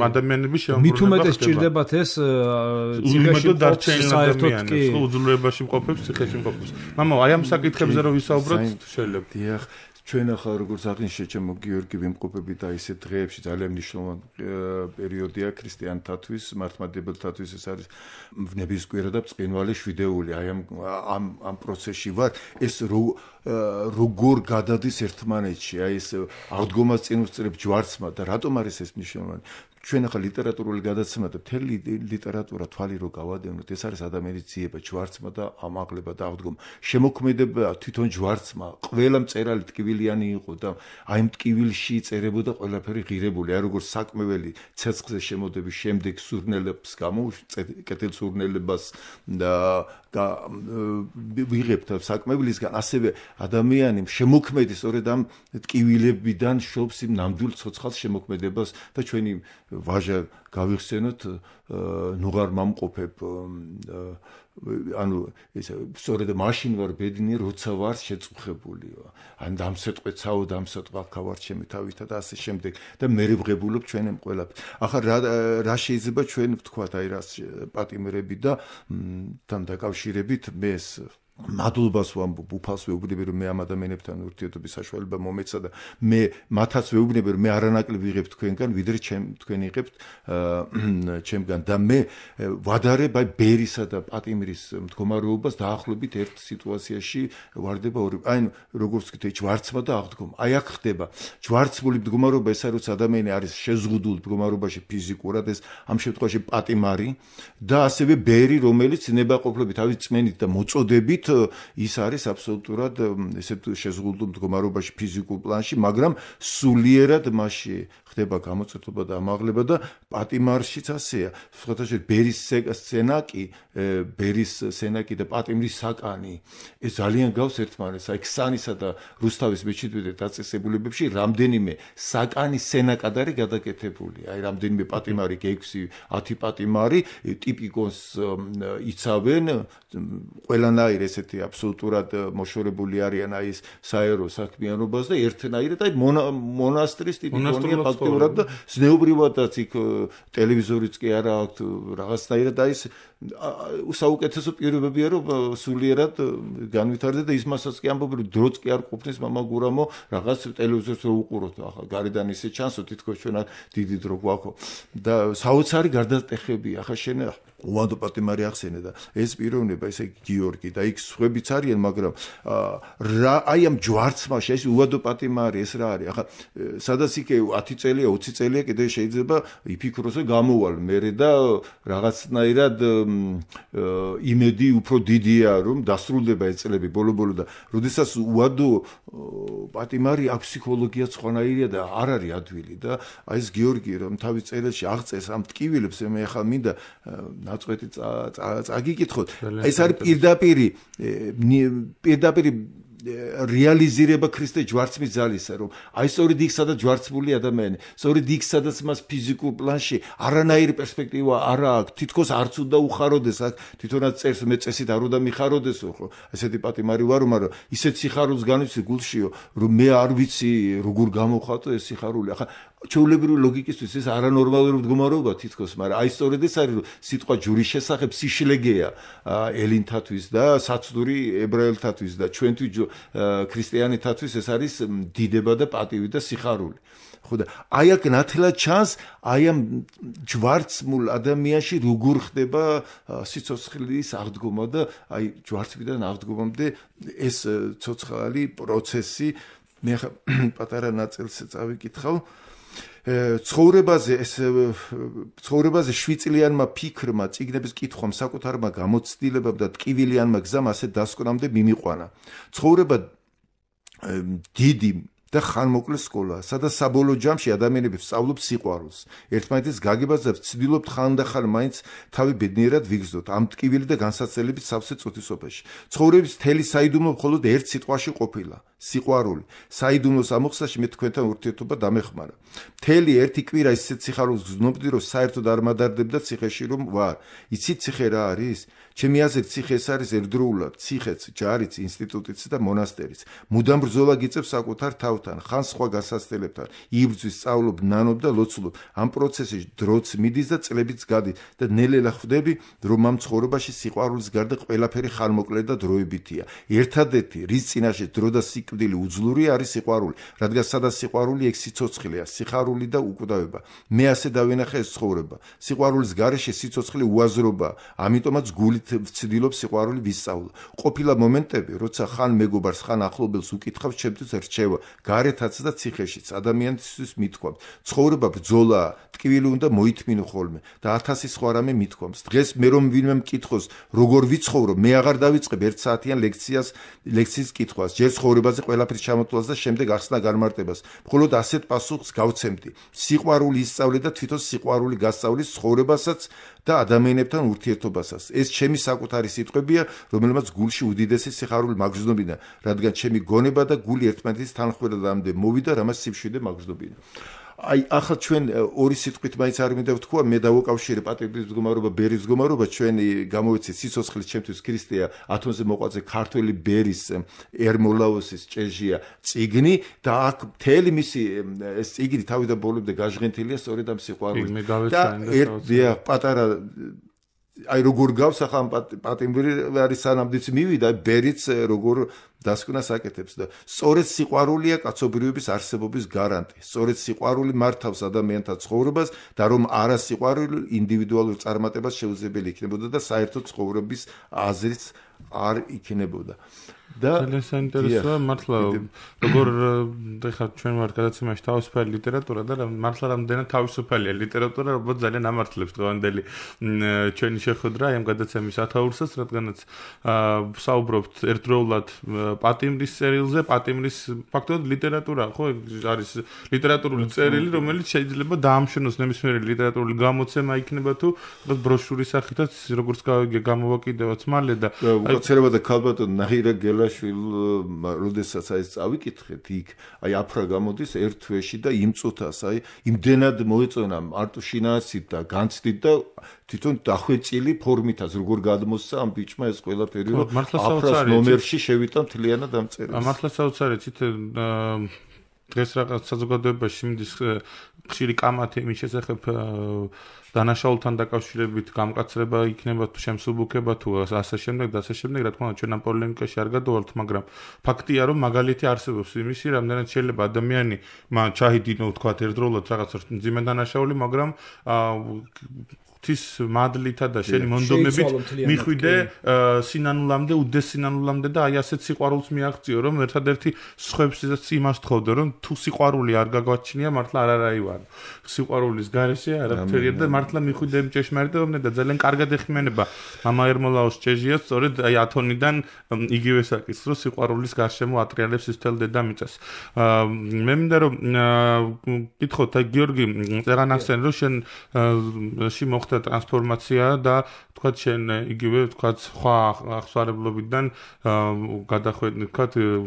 Speaker 2: ადამიანები შეამოწმებს სჭირდებათ
Speaker 4: ეს ძილებში დარჩენილ ადამიანებს
Speaker 2: უძლურებაში მყოფებს ციხეში მყოფებს მამა აი ამ საკითხებზე რომ ვისაუბროთ
Speaker 1: შეიძლება დიახ ჩვენ ახლა როგორც აღნიშნე ჩემო გიორგი ვიმყოფები და ისე დღეებში ძალიან მნიშვნელოვანი პერიოდია ქრისტიანთათვის, მართლმადიდებელთათვის ეს არის ნების კვირა და წყინვალი შვიდეული. აი ამ ამ ამ პროცესში ვარ. ეს როგორ გადადის ერთმანეთში? აი ეს აღდგომას წინ უსწრებ ჯვარცმა და რატომ არის ეს მნიშვნელოვანი? ჩვენ ახლა ლიტერატურული გადაცემა და მთელი ლიტერატურა თვალი რო გავადევნოთ ეს არის ადამიანის ძიება ჯვარცმა და ამაღლება და აღდგომა შემოქმედება თვითონ ჯვარცმა ყველა მწერალი ტკივილიანი იყო და აი მტკივილში წერებოდა ყველაფერი ღირებული აი როგორ საკმეველი ცეცხლზე შემოდების შემდეგ სურნელებს გამო კეთილ სურნელებას და და ვიღებთ საკმევლისგან ასევე ადამიანი შემოქმედი სწორედ ამ ტკივილებიდან შობს იმ ნამდვილ ცოცხალ შემოქმედებას და ჩვენი ვაჟა გავიხსენოთ ნუღარ მომყოფებ ანუ ესე სწორედ მაშინ ვარ ბედნი როცა ვარ შეწუხებულიო ან დამსეტყვეცაო დამსეტყვაქა ვარ ჩემი თავითა და ასე შემდეგ და მე რიბღებულობ ჩვენ ამ ყველაფ ახლა რა რა შეიძლება ჩვენ ვთქვა და აი რა პატიმერები და თან დაკავშირებით მე ეს მადლობას ვამბობ უფალს ვეუბნები რომ მე ამ ადამიანებთან ურთიერთობის საშუალება მომეცა და მე მათაც ვეუბნები რომ მე არანაკლებ ვიღებ თქვენგან ვიდრე ჩემ თქვენ იღებთ ჩემგან და მე э, ვადარებ აი ბერისა და პატიმრის მდგომარეობას დაახლოებით ერთ სიტუაციაში ვარდება ორი აი როგორც ვთქვი ჯვარცმა და აღდგომა აი აქ ხდება ჯვარცმული მდგომარეობა ეს არის როცა ადამიანი არის შეზღუდულ მდგომარეობაში ფიზიკურად ეს ამ შემთხვევაში პატიმარი და ასევე ბერი რომელიც ნებაყოფლობით თავის წმენით და მოწოდებით ის არის აბსოლუტურად ესეთ შეზღუდულ მდგომარეობაში ფიზიკურ პლანში, მაგრამ სულიერად მასში ხდება გამოცხადება და ამაღლება და პატიმარშიც ასეა. ფაქტობრივად ბერის სენაკი, ბერის სენაკი და პატიმრის საკანი ეს ძალიან გავს ერთმანეთს. აი ქსანისა და რუსთავის მეჩეთვიდან დაწესებულებებში რამდენიმე საკანი სენაკად არის გადაკეთებული. აი რამდენიმე პატიმარი 6, 10 პატიმარი ტიპიკონს იცავენ ყველანაირ ესეთი აბსოლუტურად მოშორებული არიან აი ეს საერო საქმიანობას და ერთნაირად აი მონასტრის ტიპიკონია პატიმარი ფაქტიურად ზნეობრივადაც იქ ტელევიზორიც კი არა აქვს რაღაცნაირად აი ეს საუკეთესო პირობებია რომ სულიერად განვითარდე და ის მასაც კი ამბობენ რომ დროც კი არ ყოფნის мама გურამო რაღაც ტელევიზორს რო უყუროთ ახლა გარიდან ისე ჩანს რომ თითქოს ჩვენ დიდი დრო გვაქვს და საოცარი გარდატეხები ახლა შენ უანდო პატიმარი ახსენე და ეს პიროვნება ესე გიორგი და იქ სხვებიც არიან მაგრამ რა აი ამ ჯვარცმა შე ეს უანდო პატიმარი ეს რა არის ახლა სადაც იქე 10 წელია 20 წელია კიდე შეიძლება იფიქროს და გამოვალ მერე და რაღაცნაირად იმედი უფრო დიდია რომ დასრულდება ეს წლები ბოლო-ბოლო და როდესაც უადო პატიმარი აქ ფსიქოლოგია ცხონაირია და არ არის ადვილი და აი ეს გიორგი რომ თავის წერილში აღწეს ამ ტკივილებს მე ახლა მინდა ნაწყვეტი წაგიკითხოთ ეს არის პირდაპირი პირდაპირი რეალიზირება ქრისტე ჯვარცმის ძალისა, რომ აი სწორედ იქ სადაც ჯვარცმული ადამიანი, სწორედ იქ სადაც მას ფიზიკურ პლანში არანაირი პერსპექტივა არ აქვს, თითქოს არც უნდა უხაროდეს აქ, თვითონაც წერს მე წესით არ უნდა მიხაროდესო, ხო? ესეთი პატიმარი ვარ, მაგრამ ისეთ სიხარულს განვიცი გულშიო, რომ მე არ ვიცი როგორ გამოვხატო ეს სიხარული. ახლა ჩვეულებრივი ლოგიკისთვის ეს არანორმალური მდგომარეობა თითქოს, მაგრამ აი სწორედ ეს არის, რომ სიტყვა ჯურის შესახებ სიშლეგეა ელინთათვის და საცდური ებრაელთათვის და ჩვენთვის ქრისტიანებთვის ეს არის დიდება და პატივი და სიხარული. ხოდა აი აქ ნათლა ჩანს აი ამ ჯვარცმულ ადამიანში როგორ ხდება სიცოცხლის აღდგომა და აი ჯვარცმიდან აღდგომამდე ეს ცოცხალი პროცესი მე ხა პატარა ნაწილს წავიკითხავ ცხოვრებაზე ეს ცხოვრებაზე შვიწლიანმა ფიქრმა, ციგნების კითხვამ, საკუთარმა გამოცდილებამ და ტკივილიანმა გზამ ასე დასკვნამდე მიმიყვანა. ცხოვრება დიდი და ხანმოკლე სკოლა, სადაც საბოლოო ჯამში ადამიანები სწავლობს სიყვარულს, ერთმანეთის გაგებას და ცდილობთ ხანდახან მაინც თავი ბედნიერად ვიგზოთ ამ ტკივილი და განსაცელებით სავსე წუთის ოფეში. ცხოვრების თელი საიდუმლო მხოლოდ ერთ სიტყვაში ყოფილა: სიყვარული საიდუმლოს ამოხსაში მე თქვენთან ურთიერთობა დამეხმარა მთელი ერთი კვირა ისეთ სიხარულს გზნობდი რომ საერთოდ არ მადარდებდა ციხეში რომ ვარ იცით ციხე რა არის ჩემი აზრით ციხე ეს არის ერთდროულად ციხეც ჯარიც ინსტიტუტიც და მონასტერიც მუდამ ბრძოლა გიწევს საკუთარ თავთან ხან სხვა გასასწრებთან იბრძვის სწავლობ ნანობ და ლოცულობ ამ პროცესში დროც მიდის და წლებიც გადის და ნელ-ნელა ხვდები რომ ამ ცხოვრებაში სიყვარულის გარდა ყველაფერი ხარმოკლე და დროებითია ერთადერთი რის წინაშე დრო და სიკვდილი ტვდილი უძლური არის სიყვარული რადგან სადაც სიყვარული ეგ სიцоცხლეა სიხარული და უკვდავება მე ასე დავინახე ეს ცხოვრება სიყვარულის გარეშე სიцоცხლე უაზრობა ამიტომაც გულით ვცდილობ სიყვარული ვისწავლო ყოფილი მომენტები როცა ხან მეგობარს ხან ახლობელს უკითხავ შემთთვის რჩევა გარეთაც და ციხეშიც ადამიანისთვის მithkobs ცხოვრება ბძოლა ტკივილი უნდა მოითმინო ხოლმე და ათასი სხვა რამე მithkobs დღეს მე რომ ვინმე მკითხოს როგორ ვიცხოვრო მე აღარ დავიწყებ ერთ საათიან ლექციას ლექციის კითხვას ჯერ ცხოვრება ყველაზე ყველაფრის ჩამოტვლას და შემდეგ ახსნა გამარტებას. მხოლოდ ასეთ პასუხს გავცემდი. სიყვარული ისწავლე და თვითონ სიყვარული გასწავლის ცხოვრებასაც და ადამიანებთან ურთიერთობასაც. ეს ჩემი საკუთარი სიტყვებია, რომელმაც გულში უდიდესი სიხარული მაგზნობინა, რადგან ჩემი გონება და გული ერთმანეთის თანხმედა დამდე მოვიდა, რამაც სიმშვიდე მაგზნობინა. აი ახლა ჩვენ ორი სიტყვით მაინც არ მინდა ვთქვა მე დავაკავშირე პატრიოტიზმის მდგომარეობა ბერის მდგომარეობა ჩვენ გამოვიცეთ სიცოცხლის ჩემთვის ქრისტეა 10-ზე მოყვაზე ქართული ბერის ერმოლაოსის ჭეჟია წიგნი და აქ მთელი მისი ეს წიგნი თავიდან ბოლომდე გაჟღენთილია სწორედ ამ სიყვარულით და ერთ დია პატარა აი როგორ გავს ახან პატიმბირი არის სანამდეც მივიდა ბერიც როგორ დასკვნას აკეთებს და სწორედ სიყვარულია კაცობრიობის არსებობის გარანტი. სწორედ სიყვარული მართავს ადამიანთა ცხოვრებას და რომ არა სიყვარული ინდივიდუალურ წარმატებას შეუძლებელი იქნებოდა და საერთო ცხოვრების აზრიც არ იქნებოდა. და ძალიან
Speaker 2: საინტერესოა მართლა როგორ ეხლა ჩვენ ვართ გადაცემაში თავისუფალი ლიტერატურა და მართლა რამდენად თავისუფალია ლიტერატურა რომელიც ძალიან ამართლებს დღევანდელი ჩვენი შეხვედრა ამ გადაცემის ათაურსაც რადგანაც საუბრობთ ერთდროულად პატიმრის სერიალზე პატიმრის ფაქტობრივად ლიტერატურა ხო არის ლიტერატურული წერილი რომელიც შეიძლება დაამშვენოს ნებისმიერი ლიტერატურული გამოცემა იქნება თუ როგორც ბროშურის სახითაც როგორც გამოვაკიდებაც მალე და უკაცრება
Speaker 1: და ხალბატონ ნაირა გელა ჯავაშვილ როდესაც აი წავიკითხეთ იქ აი აფრა გამოდის ერთ ვეში და იმ წუთას აი იმდენად მოეწონა მარტუშინაცი და განცდით და თვითონ დახვეწილი ფორმითაც როგორ გადმოსცა ამ ბიჭმა ეს ყველაფერი რომ აფრას ნომერში შევიტა მთლიანად ამ წერილს მართლა
Speaker 2: საოცარი თვითონ დღეს რაღაც საზოგადოებაში მიდის ხშირი კამათი იმის შესახებ დანაშაულთან დაკავშირებით გამკაცრება იქნება თუ შემსუბუქება თუ ასე შემდეგ და ასე შემდეგ რა თქმა უნდა ჩვენ ამ პოლემიკაში არ გადავალთ მაგრამ ფაქტია რომ მაგალითი არსებობს იმისი რამდენად შეიძლება ადამიანი მან ჩაიდინო თქვა ერთდროულად რაღაც ძიმენ დანაშაული მაგრამ ღვთის მადლითა და შენი მონდომებით მიხვიდე სინანულამდე უდეს სინანულამდე და აი ასეთ სიყვარულს მიაღწიო რომ ერთადერთი სხვებსაც იმას თხოვდა რომ თუ სიყვარული არ გაგვაჩნია მართლა არ არის ვარ სიყვარულის გარეშე არაფერი და მართლა მიხვიდე ჭეშმარიტებამდე და ძალიან კარგად ეხმენება мама ერმოლაოს ჭეჟია სწორედ აი ათონიდან იგივე საკითხს რომ სიყვარულის გარშემო ატრიალებს ის თელ დედამიწას მე მინდა რომ კითხოთ აი გიორგი წერანახსენ რომ შენ შე მოხდა ხდა ტრანსფორმაცია და თქვა ჩვენ იგივე თქვა სხვა აღსარებლობიდან გადახვედით თქვა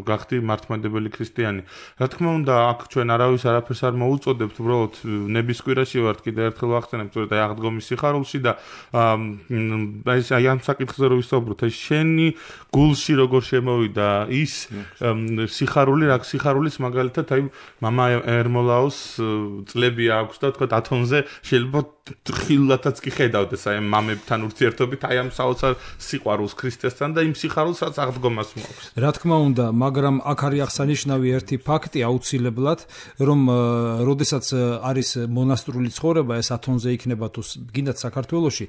Speaker 2: გახდი მართმადებელი ქრისტიანი. რა თქმა უნდა, აქ ჩვენ არავის არაფერს არ მოუწოდებთ, უბრალოდ ნების კვირაში ვართ კიდე ერთხელ ვახცენებთ უბრალოდ აი აღდგომის სიხარულში და აი აი ამ საკითხზე რო ვისაუბროთ, ეს შენი გულში როგორ შემოვიდა ის სიხარული, რა სიხარულის მაგალითად აი мама ერმოლაოს წლები აქვს და თქვა 10-ზე შეიძლება ხილათაც კი ხედავთ ეს აი მამებთან ურთიერთობით აი ამ საოცარ სიყვარულს ქრისტესთან და იმ სიხარულს რაც აღდგომას მოაქვს.
Speaker 4: რა თქმა უნდა, მაგრამ აქ არის აღსანიშნავი ერთი ფაქტი აუცილებლად, რომ როდესაც არის მონასტრული ცხოვრება, ეს ათონზე იქნება თუ გინდათ საქართველოში,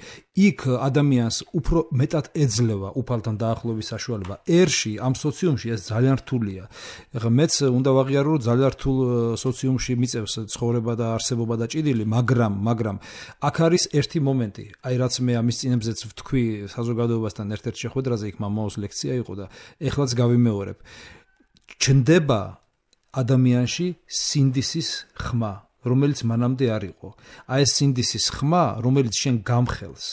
Speaker 4: იქ ადამიანს უფრო მეტად ეძლევა უფალთან დაახლოების საშუალება. ერში, ამ სოციუმში ეს ძალიან რთულია. მეც უნდა ვაღიარო, რომ ძალიან რთულ სოციუმში მიწევს ცხოვრება და არსებობა და ჭიდილი, მაგრამ, მაგრამ აქ არის ერთი მომენტი, აი რაც მე ამის წინებზეც ვთქვი საზოგადოებასთან ერთ-ერთ შეხვედრაზე იქ მამაოს ლექცია იყო და ეხლაც გავიმეორებ. ჩნდება ადამიანში სინდისის ხმა, რომელიც მანამდე არ იყო. აი ეს სინდისის ხმა, რომელიც შენ გამხელს.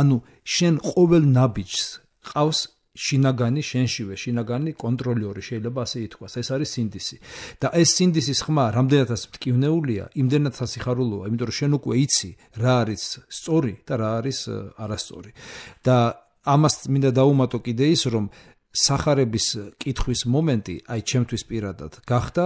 Speaker 4: ანუ შენ ყოველ ნაბიჯს ყავს შინაგანი შენშივე შინაგანი კონტროლიორი შეიძლება ასე ითქვას ეს არის სინდისი და ეს სინდისის ხმა რამდენადაც მткиვნეულია იმდენად სასიხარულოა იმიტომ რომ შენ უკვე იცი რა არის სწორი და რა არის არასწორი და ამას მინდა დაუმატო კიდე ის რომ сахарების კითხვის მომენტი, აი, ჩემთვის პირადად, გახდა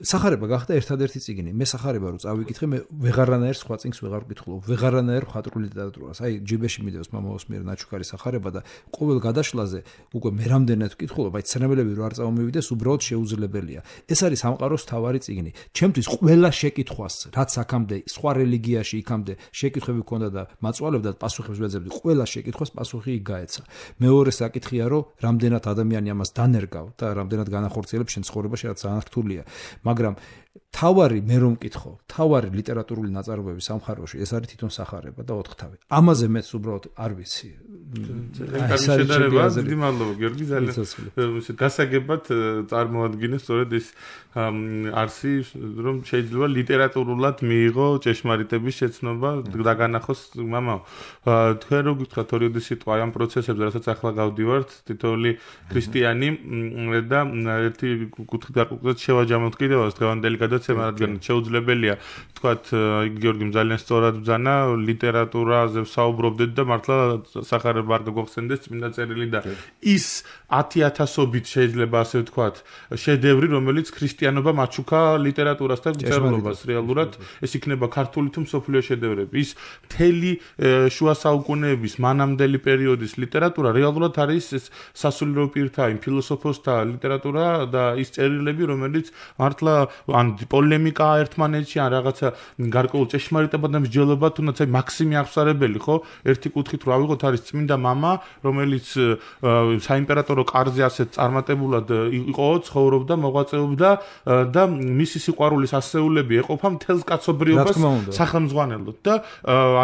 Speaker 4: сахарება გახდა ერთადერთი ციგნი მე сахарება რო წავიკითხე მე ვეღარანაერ სხვა წიგს ვეღარ ვკითხულობ ვეღარანაერ ხატრული ლიტერატურას აი ჯიბეში მიდევს მამაოს მიერ ნაჩუკარი сахарება და ყოველ გადაშლაზე უკვე მე რამდენად ვკითხულობ აი ცნებელები რო არ წავომივიდეს უბრალოდ შეუძლებელია ეს არის სამყაროს თავარი ციგნი ჩემთვის ყველა შეკითხვას რაც აქამდე სხვა რელიგიაში იქამდე შეკითხები ქონდა და მაწვალებდა პასუხებს ვეძებდი ყველა შეკითხვას პასუხი გაეცა მეორე საკითხია რო რამდენად ადამიანი ამას დანერგავ და რამდენად განახორციელებს შენ ცხოვრება შეიძლება ძალიან რთულია მაგრამ თავარი მე რომ მკითხო, თავარი ლიტერატურული ნაწარმოები სამხაროში, ეს არის თვითონ სახარება და ოთხთავი. ამაზე მეც უბრალოდ არ ვიცი. შედარება, დიდი მადლობა გიორგი,
Speaker 2: ძალიან გასაგებად წარმოადგინე სწორედ ის არსი, რომ შეიძლება ლიტერატურულად მიიღო ჭეშმარიტების შეცნობა და განახოს мама. თქვენ როგორ გითხრათ ორიოდის სიტყვა ამ პროცესებზე, რასაც ახლა გავდივართ, თითოეული ქრისტიანი და ერთი კუთხით გარკვეულად შევაჯამოთ კიდევ ეს დღევანდელი გადაცემ რადგან შეუძლებელია თქვათ გიორგიმ ძალიან სწორად ბძანა ლიტერატურაზე საუბრობდეთ და მართლა сахарი ბარდო გვხსენდეს წმინდა წერილი და ის 10000ობით შეიძლება ასე ვთქვათ შედევრი რომელიც ქრისტიანობა მაჩუქა ლიტერატურას და წერილობას რეალურად ეს იქნება ქართული თუ მსოფლიო შედევრები ის მთელი შუა საუკუნეების მანამდელი პერიოდის ლიტერატურა რეალურად არის სასულიერო პირთა იმ ფილოსოფოსთა ლიტერატურა და ის წერილები რომელიც მართლა ან პოლემიკა ერთმანეთში ან რაღაცა გარკვეულ წეშმარიტება და მსჯელობა თუნდაც აი მაქსიმი აღსარებელი ხო ერთი კუთხით რა ვიღოთ არის წმინდა мама რომელიც საიმპერატორო კარზე ასე წარმატებულად იყო ცხოვრობდა მოღვაწეობდა და მისი სიყვარულის ასეულები ეყოფა მთელს კაცობრიობას სახელმძღვანელოდ და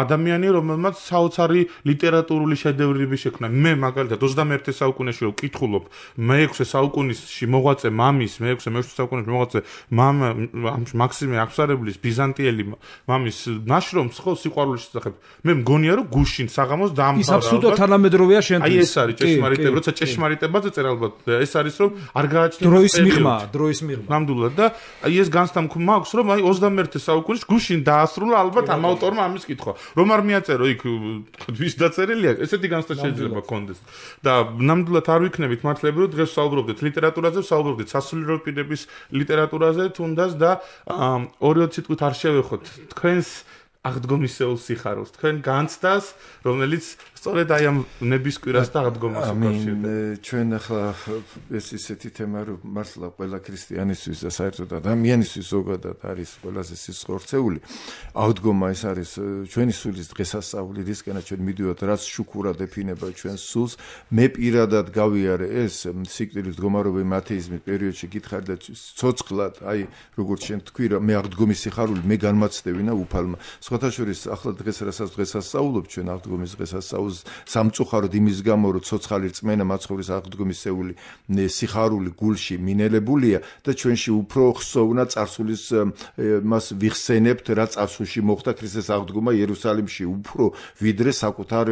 Speaker 2: ადამიანი რომელმაც საოცარი ლიტერატურული შედევრები შექმნა მე მაგალითად 21 საუკუნეში რო ვკითხულობ მე 6 საუკუნეში მოღვაწე მამის მე 6 მე 7 საუკუნეში მოღვაწე მამა მაქსიმე აღსარებლის ბიზანტიელი მამის ნაშრომს ხო სიყვარულის შესახებ მე მგონია რომ გუშინ საღამოს დაამთავრა ის აბსოლუტურად თანამედროვეა შენთვის აი ეს არის ჭეშმარიტება როცა ჭეშმარიტებაზე წერ ალბათ ეს არის რომ არ გააჩნია დროის მიღმა დროის მიღმა ნამდვილად და აი ეს განსთან მაქვს რომ აი 21 საუკუნის გუშინ დაასრულა ალბათ ამ ავტორმა ამის კითხვა რომ არ მიაწერო იქ ვის დაწერილია ესეთი განსთან შეიძლება კონდეს და ნამდვილად არ ვიქნებით მართლებრივ დღეს საუბრობდით ლიტერატურაზე საუბრობდით სასულიერო პირების ლიტერატურაზე თუნდა ყველას და 20 სიტყვით არ შევეხოთ თქვენს აღდგომისეულ სიხარულს, თქვენ განცდას, რომელიც სწორედ აი ამ ნებისკვირას და აღდგომას უკავშირდება.
Speaker 1: ჩვენ ახლა ეს ისეთი თემა რომ მართლა ყველა ქრისტიანისთვის და საერთოდ ადამიანისთვის ზოგადად არის ყველაზე სიცხორცეული. აღდგომა ეს არის ჩვენი სულის დღესასწაული რისკენა ჩვენ მიდიოთ რაც შუქურა დეფინება ჩვენს სულს. მე პირადად გავიარე ეს სიკვდილის მდგომარეობა მათეიზმის პერიოდში გითხარდა ცოცხლად აი როგორც შენ თქვი რომ მე აღდგომის სიხარული მე განმაცდევინა უფალმა. სხვათა შორის ახლა დღეს რასაც დღესასწაულობ ჩვენ აღდგომის დღესასწაულობ ჰყავს სამწუხაროდ იმის გამო რომ ცოცხალი რწმენა მაცხოვრის აღდგომისეული სიხარული გულში მინელებულია და ჩვენში უფრო ხსოვნა царსულის მას ვიხსენებთ რა царსულში მოხდა ქრისტეს აღდგომა იერუსალიმში უფრო ვიდრე საკუთარ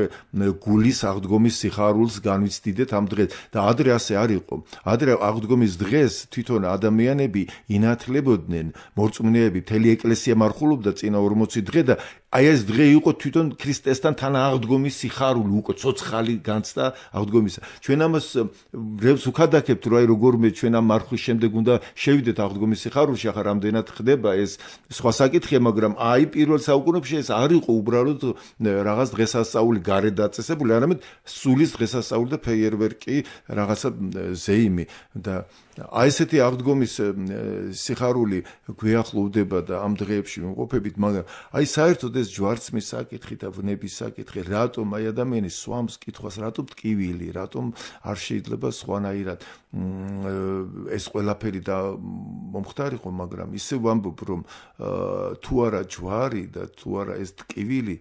Speaker 1: გულის აღდგომის სიხარულს განვიცდიდეთ ამ დღეს და ადრე ასე არ იყო ადრე აღდგომის დღეს თვითონ ადამიანები ინათლებოდნენ მორწმუნეები მთელი ეკლესია მარხულობდა წინა 40 დღე და აი ეს დღე იყო თვითონ ქრისტესთან თანაღდგომის სიხარული უკვე ცოცხალი განცდა აღდგომისა ჩვენ ამას რევს უკადაგებთ რომ აი როგორმე ჩვენ ამ მარხვის შემდეგ უნდა შევიდეთ აღდგომის სიხარულში ახლა რამდენად ხდება ეს სხვა საკითხია მაგრამ აი პირველ საუკუნეში ეს არ იყო უბრალოდ რაღაც დღესასწაული gare დაწესებული არამედ სულის დღესასწაული და ფეიერვერკი რაღაცა ზეიმი და აი ესეთი აღდგომის სიხარული გვეახლოვდება და ამ დღეებში მიმყოფებით მაგრამ აი საერთოდ ამოიღდეს ჯვარცმის საკითხი და ვნების საკითხი, რატომ აი ადამიანი სვამს კითხვას, რატომ ტკივილი, რატომ არ შეიძლება სვანაირად ეს ყველაფერი და მომختارიყო, მაგრამ ისე ვამბობ, რომ თუ არა ჯვარი და თუ არა ეს ტკივილი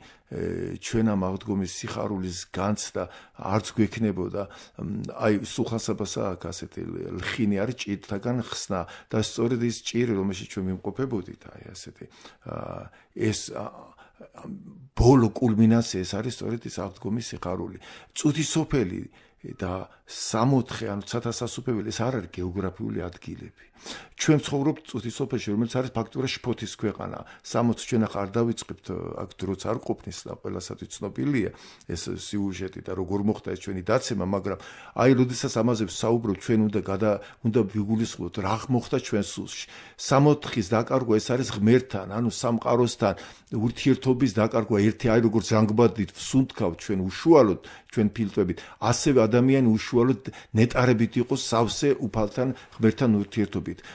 Speaker 1: ჩვენ ამ აღდგომის სიხარულის განცდა არც გვექნებოდა აი სუხასაბასა აქ ასეთი ლხინი არის ჭირთაგან ხსნა და სწორედ ის ჭირი რომელშიც ჩვენ მიმყოფებოდით აი ასეთი ეს ბოლო კულმინაცია ეს არის სწორედ ეს აღდგომის სიხარული. წუთი სოფელი და სამოთხე ან ცათა სასუფეველი ეს არ არის გეოგრაფიული ადგილები. ჩვენ ცხოვრობთ წუთისოფეში, რომელიც არის ფაქტურა შფოთის ქვეყანა. 60 ჩვენ ახ არ დავიწყებთ აქ დროც არ ყოფნის და ყველასათვის ცნობილია ეს სიუჟეტი და როგორ მოხდა ეს ჩვენი დაცემა, მაგრამ აი როდესაც ამაზე საუბრობ ჩვენ უნდა გადა უნდა ვიგულისხმოთ რა მოხდა ჩვენ სულში. 60-ის დაკარგვა ეს არის ღმერთთან, ანუ სამყაროსთან ურთიერთობის დაკარგვა, ერთი აი როგორ ზანგბადით ვსუნთქავ ჩვენ უშუალოდ ჩვენ ფილტვებით, ასევე ადამიანი უშუალოდ უშუალოდ ნეტარებით იყოს სავსე უფალთან ღმერთთან ურთიერთობით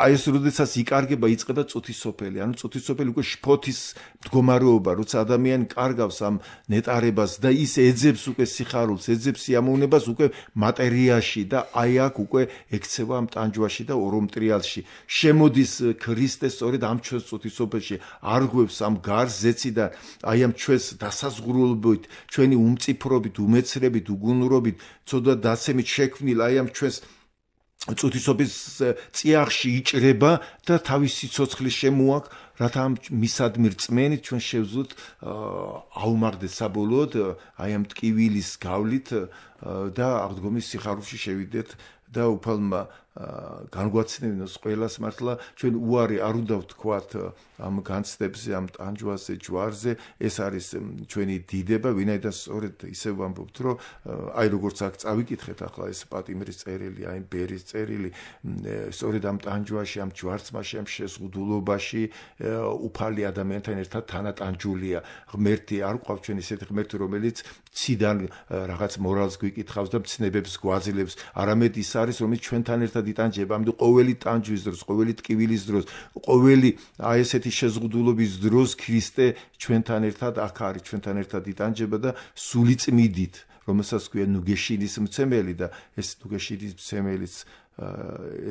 Speaker 1: აი ეს როდესაც იკარგება იწყება წუთის სოფელი ანუ წუთის სოფელი უკვე შფოთის მდგომარეობა როცა ადამიანი კარგავს ამ ნეტარებას და ის ეძებს უკვე სიხარულს ეძებს ამოვნებას უკვე მატერიაში და აი აქ უკვე ექცევა ამ ტანჯვაში და ორომტრიალში შემოდის ქრისტე სწორედ ამ ჩვენს წუთის სოფელში არგვებს ამ გარზეცი და აი ამ ჩვენს დასაზღურულობით ჩვენი უმწიფრობით უმეცრებით უგუნურობით ცოდა დაცემით შექმნილ აი ამ ჩვენს წუთისობის წიაღში იჭრება და თავის სიცოცხლის შემოაკ რათა მისადმი რწმენით ჩვენ შევძლოთ აუმარდეს საბოლოოდ აი ამ ტკივილის გავლით და აღდგომის სიხარულში შევიდეთ და უფალმა განგვაცნებინოს ყველას მართლა ჩვენ უარი არ უნდა ვთქვათ э, ამ განცდებზე ამ ტანჯვაზე ჯვარზე ეს არის ჩვენი დიდება ვინაიდან სწორედ ისე ვამბობთ რომ э, აი როგორც აქ წავიკითხეთ ახლა ეს პატიმრის წერილი აი ბერის წერილი э, სწორედ ამ ტანჯვაში ამ ჯვარცმაში ამ შეზღუდულობაში უფალი ადამიანთან ერთად თანატანჯულია ღმერთი არ ყავს ჩვენ ისეთი ღმერთი რომელიც ციდან რაღაც მორალს გვიკითხავს და ცნებებს გვაძლევს არამედ ის არის რომელიც ჩვენთან ერთად ერთად იტანჯება ამიტომ ყოველი ტანჯვის დროს ყოველი ტკივილის დროს ყოველი აი ესეთი შეზღუდულობის დროს ქრისტე ჩვენთან ერთად აქ არის ჩვენთან ერთად იტანჯება და სული წმიდით რომელსაც ქვია ნუგეშილის მცემელი და ეს ნუგეშილის მცემელიც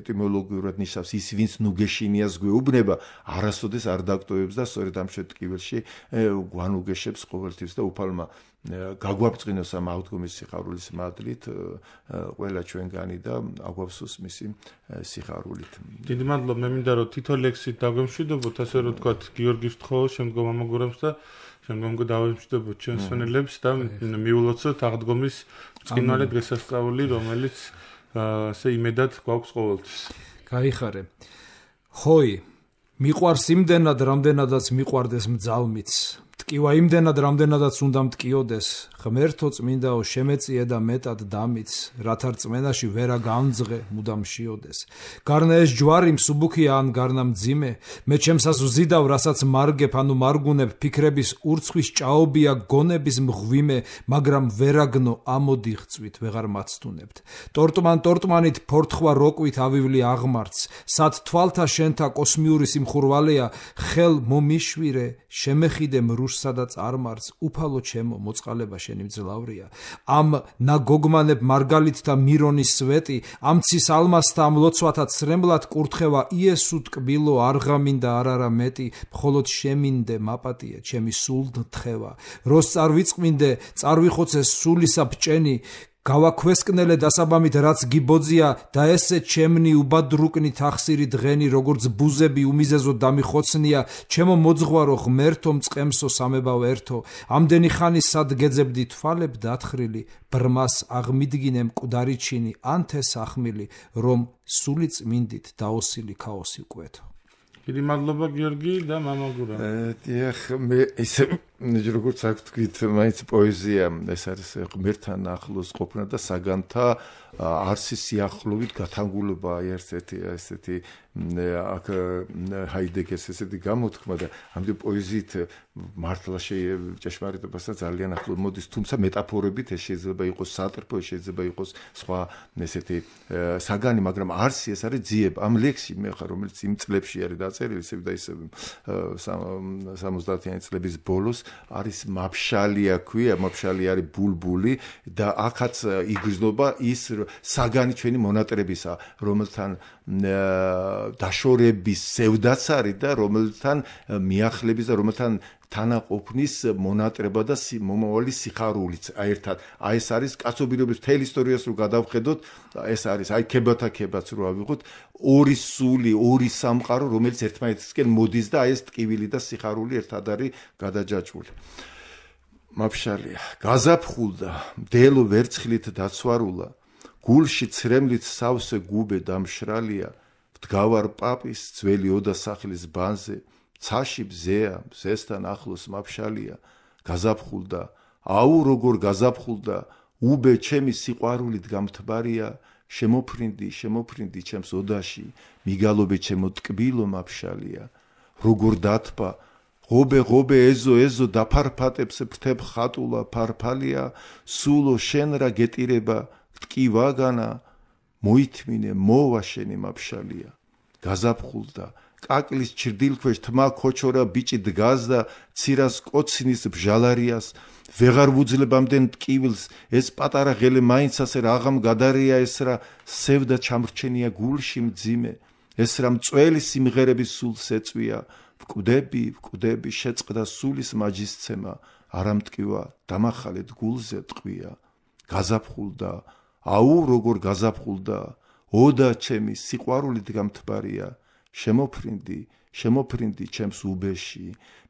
Speaker 1: ეტიმოლოგიურად ნიშნავს ის ვინც ნუგეშინიას გვეუბნება არასოდეს არ დაკტოვებს და სწორედ ამ შეთქმულში გვანუგეშებს ყოველთვის და უფალმა გაგვაბრწყინოს ამ აღდგომის სიხარულის მადლით ყველა ჩვენგანი და აგვაფსოს
Speaker 2: მისი სიხარულით. დიდი მადლობა, მე მინდა რომ თითო ლექსი დაგემშვიდობოთ, ასე რომ თქვა გიორგის თხო, შემდგომ ამაგურებს და შემდგომ გადავემშვიდობოთ ჩვენს ფენელებს და მიულოცოთ აღდგომის წინარე დღესასწაული, რომელიც ასე იმედად
Speaker 4: გვაქვს ყოველთვის. გაიხარე. ხოი მიყვარს იმდენად, რამდენადაც მიყვარდეს მძალმიც, მტკივა იმდენად რამდენადაც უნდა მტკიოდეს ღმერთო წმინდაო შემეწია და მეტად დამიც რათა რწმენაში ვერა განძღე მუდამ შიოდეს გარნა ეს ჯვარი მსუბუქია ან გარნა მძიმე მე ჩემსას უზიდავ რასაც მარგებ ანუ მარგუნებ ფიქრების ურცხვის ჭაობია გონების მღვიმე მაგრამ ვერაგნო ამოდი ღწვით ვეღარ მაცდუნებთ ტორტმან ტორტმანით ფორთხვა როკვით ავივლი აღმართს სად თვალთა შენთა კოსმიური სიმხურვალეა ხელ მომიშვირე შემეხიდე მრუშ სადაც არ მარც უფალო ჩემო მოწალება შენი მძლავრია ამ ნაგოგმანებ მარგალითთა მირონის სვეტი ამ ცის ალმასთა ამ ლოცვათა ცრემლად კურთხევა იესუ ტკბილო არღამინდა არარა მეტი მხოლოდ შემინდე მაპატია ჩემი სულ თხევა როს წარვიწმინდე წარვიხოცე სულისა ბჭენი გავაქვესკნელე დასაბამით რაც გიბოძია და ესე ჩემნი უბადრუკნი თახსირი დღენი როგორც ბუზები უმიზეზო დამიხოცნია ჩემო მოძღვარო ღმერთო მწყემსო სამებავ ერთო ამდენი ხანის სად გეძებდი თვალებ დათხრილი ბრმას აღმიდგინემ მკვდარი ჩინი ანთე სახმილი რომ სული წმინდით დაოსილი ქაოსი უკვეთო დიდი მადლობა
Speaker 2: გიორგი და
Speaker 4: მამაგურა
Speaker 1: ეე ეხ მე ისე ნიჟი როგორც აქ თქვით, მაინც პოეზია ეს არის ღმერთთან ახლოს ყოფნა და საგანთა არსის სიახლოვით გათანგულობა ერთ-ერთი ესეთი აქ ჰაიდეგეს ესეთი გამოთქმა და ამიტომ პოეზიით მართლა შეჭეშმარიტებასაც ძალიან ახლო მოდის, თუმცა მეტაფორებით ეს შეიძლება იყოს სატრფო, შეიძლება იყოს სხვა ესეთი საგანი, მაგრამ არსი ეს არის ძიება. ამ ლექსი მე ხარ რომელიც იმ წლებში არის დაწერილი, ისევ და ისევ 70-იანი წლების ბოლოს არის მაფშალია ქვია მაფშალი არის ბულბული და ახაც იგრძნობა ის საგანი ჩვენი მონატრებისა რომელთან დაშორების სევდაც არის და რომელთან მიახლების და რომელთან თანაყოფნის მონატრება და მომავალი სიხარულიც აერთად აი ეს არის კაცობრიობის მთელი ისტორიას რო გადავხედოთ ეს არის აი ქებათა ქებაც რო ავიღოთ ორი სული ორი სამყარო რომელიც ერთმანეთისკენ მოდის და აი ეს ტკივილი და სიხარული ერთად არის გადაჯაჭვული მაფშალია გაზაფხულდა დელო ვერცხლით დაცვარულა გულში ცრემლით სავსე გუბე დამშრალია მდგავარ პაპის ძველი ოდა სახლის ბანზე ცაში ბზეა, ბზესთან ახლოს მაფშალია, გაზაფხულდა, აუ როგორ გაზაფხულდა, უბე ჩემი სიყვარულით გამთბარია, შემოფრინდი, შემოფრინდი ჩემს ოდაში, მიგალობე ჩემო ტკბილო მაფშალია, როგორ დათბა, ღობე ღობე ეზო ეზო დაფარფატებს ფრთებ ხატულა ფარფალია, სულო შენ რა გეტირება, ტკი ვაგანა, მოითმინე, მოვა შენი მაფშალია, გაზაფხულდა კაკლის ჭრდილქვეშ თმა ქოჩორა ბიჭი დგას და ცირას კოცინის ბჟალარიას ვეღარ ვუძლებამდენ ტკივილს ეს პატარა ღელე მაინც ასე რაღამ გადარია ეს რა სევდა ჩამრჩენია გულში მძიმე ეს რა მწველი სიმღერების სულს ეწვია ვკვდები ვკვდები შეწყდა სულის მაჯისცემა არამტკივა დამახალეთ გულზე ტყვია გაზაფხულდა აუ როგორ გაზაფხულდა ოდა ჩემი სიყვარული დგამთბარია შემოფრინდი შემოფრინდი ჩემს უბეში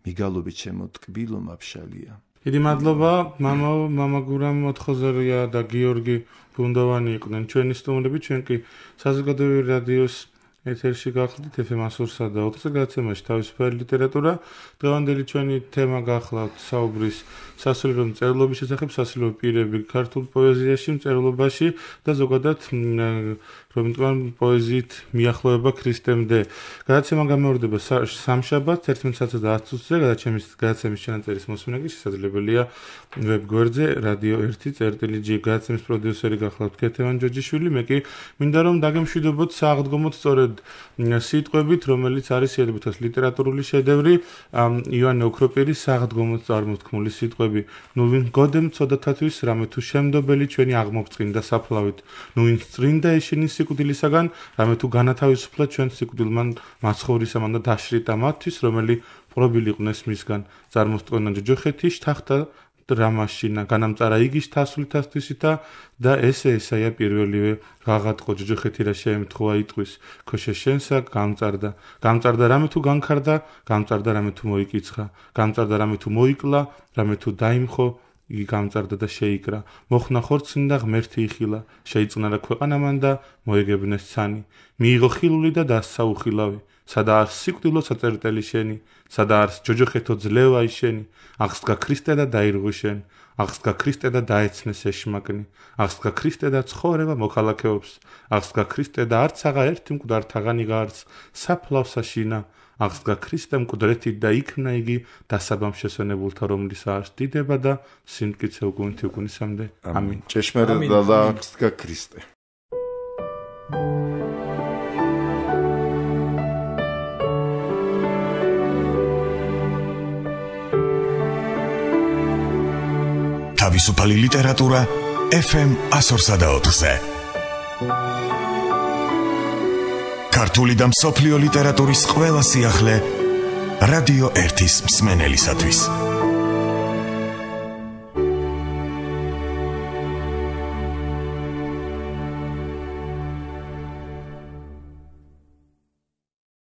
Speaker 1: მიგალობი ჩემო ტკბილო მაფშალია
Speaker 2: დიდი მადლობა мамо мамაგურამ მოთხოზერია და გიორგი ბუნდოვანი იყვნენ ჩვენი სტუმრები ჩვენ კი საზოგადოებრივი რადიოს ეთერში გახლდით FM 100-სა და 80-ზე გაცემაში თავისუფალი ლიტერატურა დღევანდელი ჩვენი თემა გახლავთ საუბრის სასულიერო მწერლობის შესახებ სასულიერო პირები ქართულ პოეზიაში მწერლობაში და ზოგადად რომ თან პოეზიით მიახლოვება ქრისტემდე. გადაცემა გამოვიდება სამშაბათ 11:10 წუთზე, გადაცემის გადაცემის ჩანაწერის მოსმენები შესაძლებელია ვებგვერდზე radio1.lj. გადაცემის პროდიუსერი გახლავთ კეთევან ჯოჯიშვილი, მე კი მინდა რომ დაგემშვიდობოთ საღდგომოთ სწორედ სიტყვებით, რომელიც არის ერთბუთოს ლიტერატურული შედევრი, იოანე ოქროპირის საღდგომოთ წარმოთქმული სიტყვები. ნუ ვინ გოდემ წოდათათვის რამე თუ შემდობელი ჩვენი აღმოგწყინდა საფლავით. ნუ ვინ წრინდა ეშენის სიკვდილისაგან, რამე თუ განათავისუფლა ჩვენ სიკვდილმან მასხორისამან და დაშრიტა მათთვის, რომელი პრობილი იყვნეს მისგან წარმოსწონა ჯოხეთის თახტა დრამაშინა განამწარა იგის თასულთასთვისითა და ესე ესაია პირველივე გაღატყო ჯოხეთი რა შეემთხვა იტყვის ქოშე შენსა გამწარდა გამწარდა რამე თუ განხარდა გამწარდა რამე თუ მოიკიცხა გამწარდა რამე თუ მოიკლა რამე თუ დაიმხო იგი გამწარდა და შეიკრა მოხნა ხორცინ და ღმერთი იხილა შეიწნა რა ქვეყანამან და მოეგებინა სანი მიიღო ხილული და დასაუხილავი სადა არ სიკვდილო საწერტელი შენი სადა არ ჯოჯოხეთო ძლევაი შენი აღსდგა ქრისტე და დაირღვი შენ აღსდგა ქრისტე და დაეცნეს ეშმაკნი აღსდგა ქრისტე და ცხოვრება მოქალაქეობს აღსდგა ქრისტე და არც აღა ერთი მკვდართაღანი გაარც საფლავსა შინა აღსდგა ქრისტემ კუდრეთით და იქნა იგი დასაბამ შესვენებულთა რომლის არ დიდება და სიმკიცე უგუნით უგუნისამდე ამინ ჭეშმარიტ და
Speaker 1: აღსდგა ქრისტე თავისუფალი ლიტერატურა FM 104.0-ზე. ქართული და მსოფლიო ლიტერატურის ყველა სიახლე რადიო ერთის მსმენელისათვის.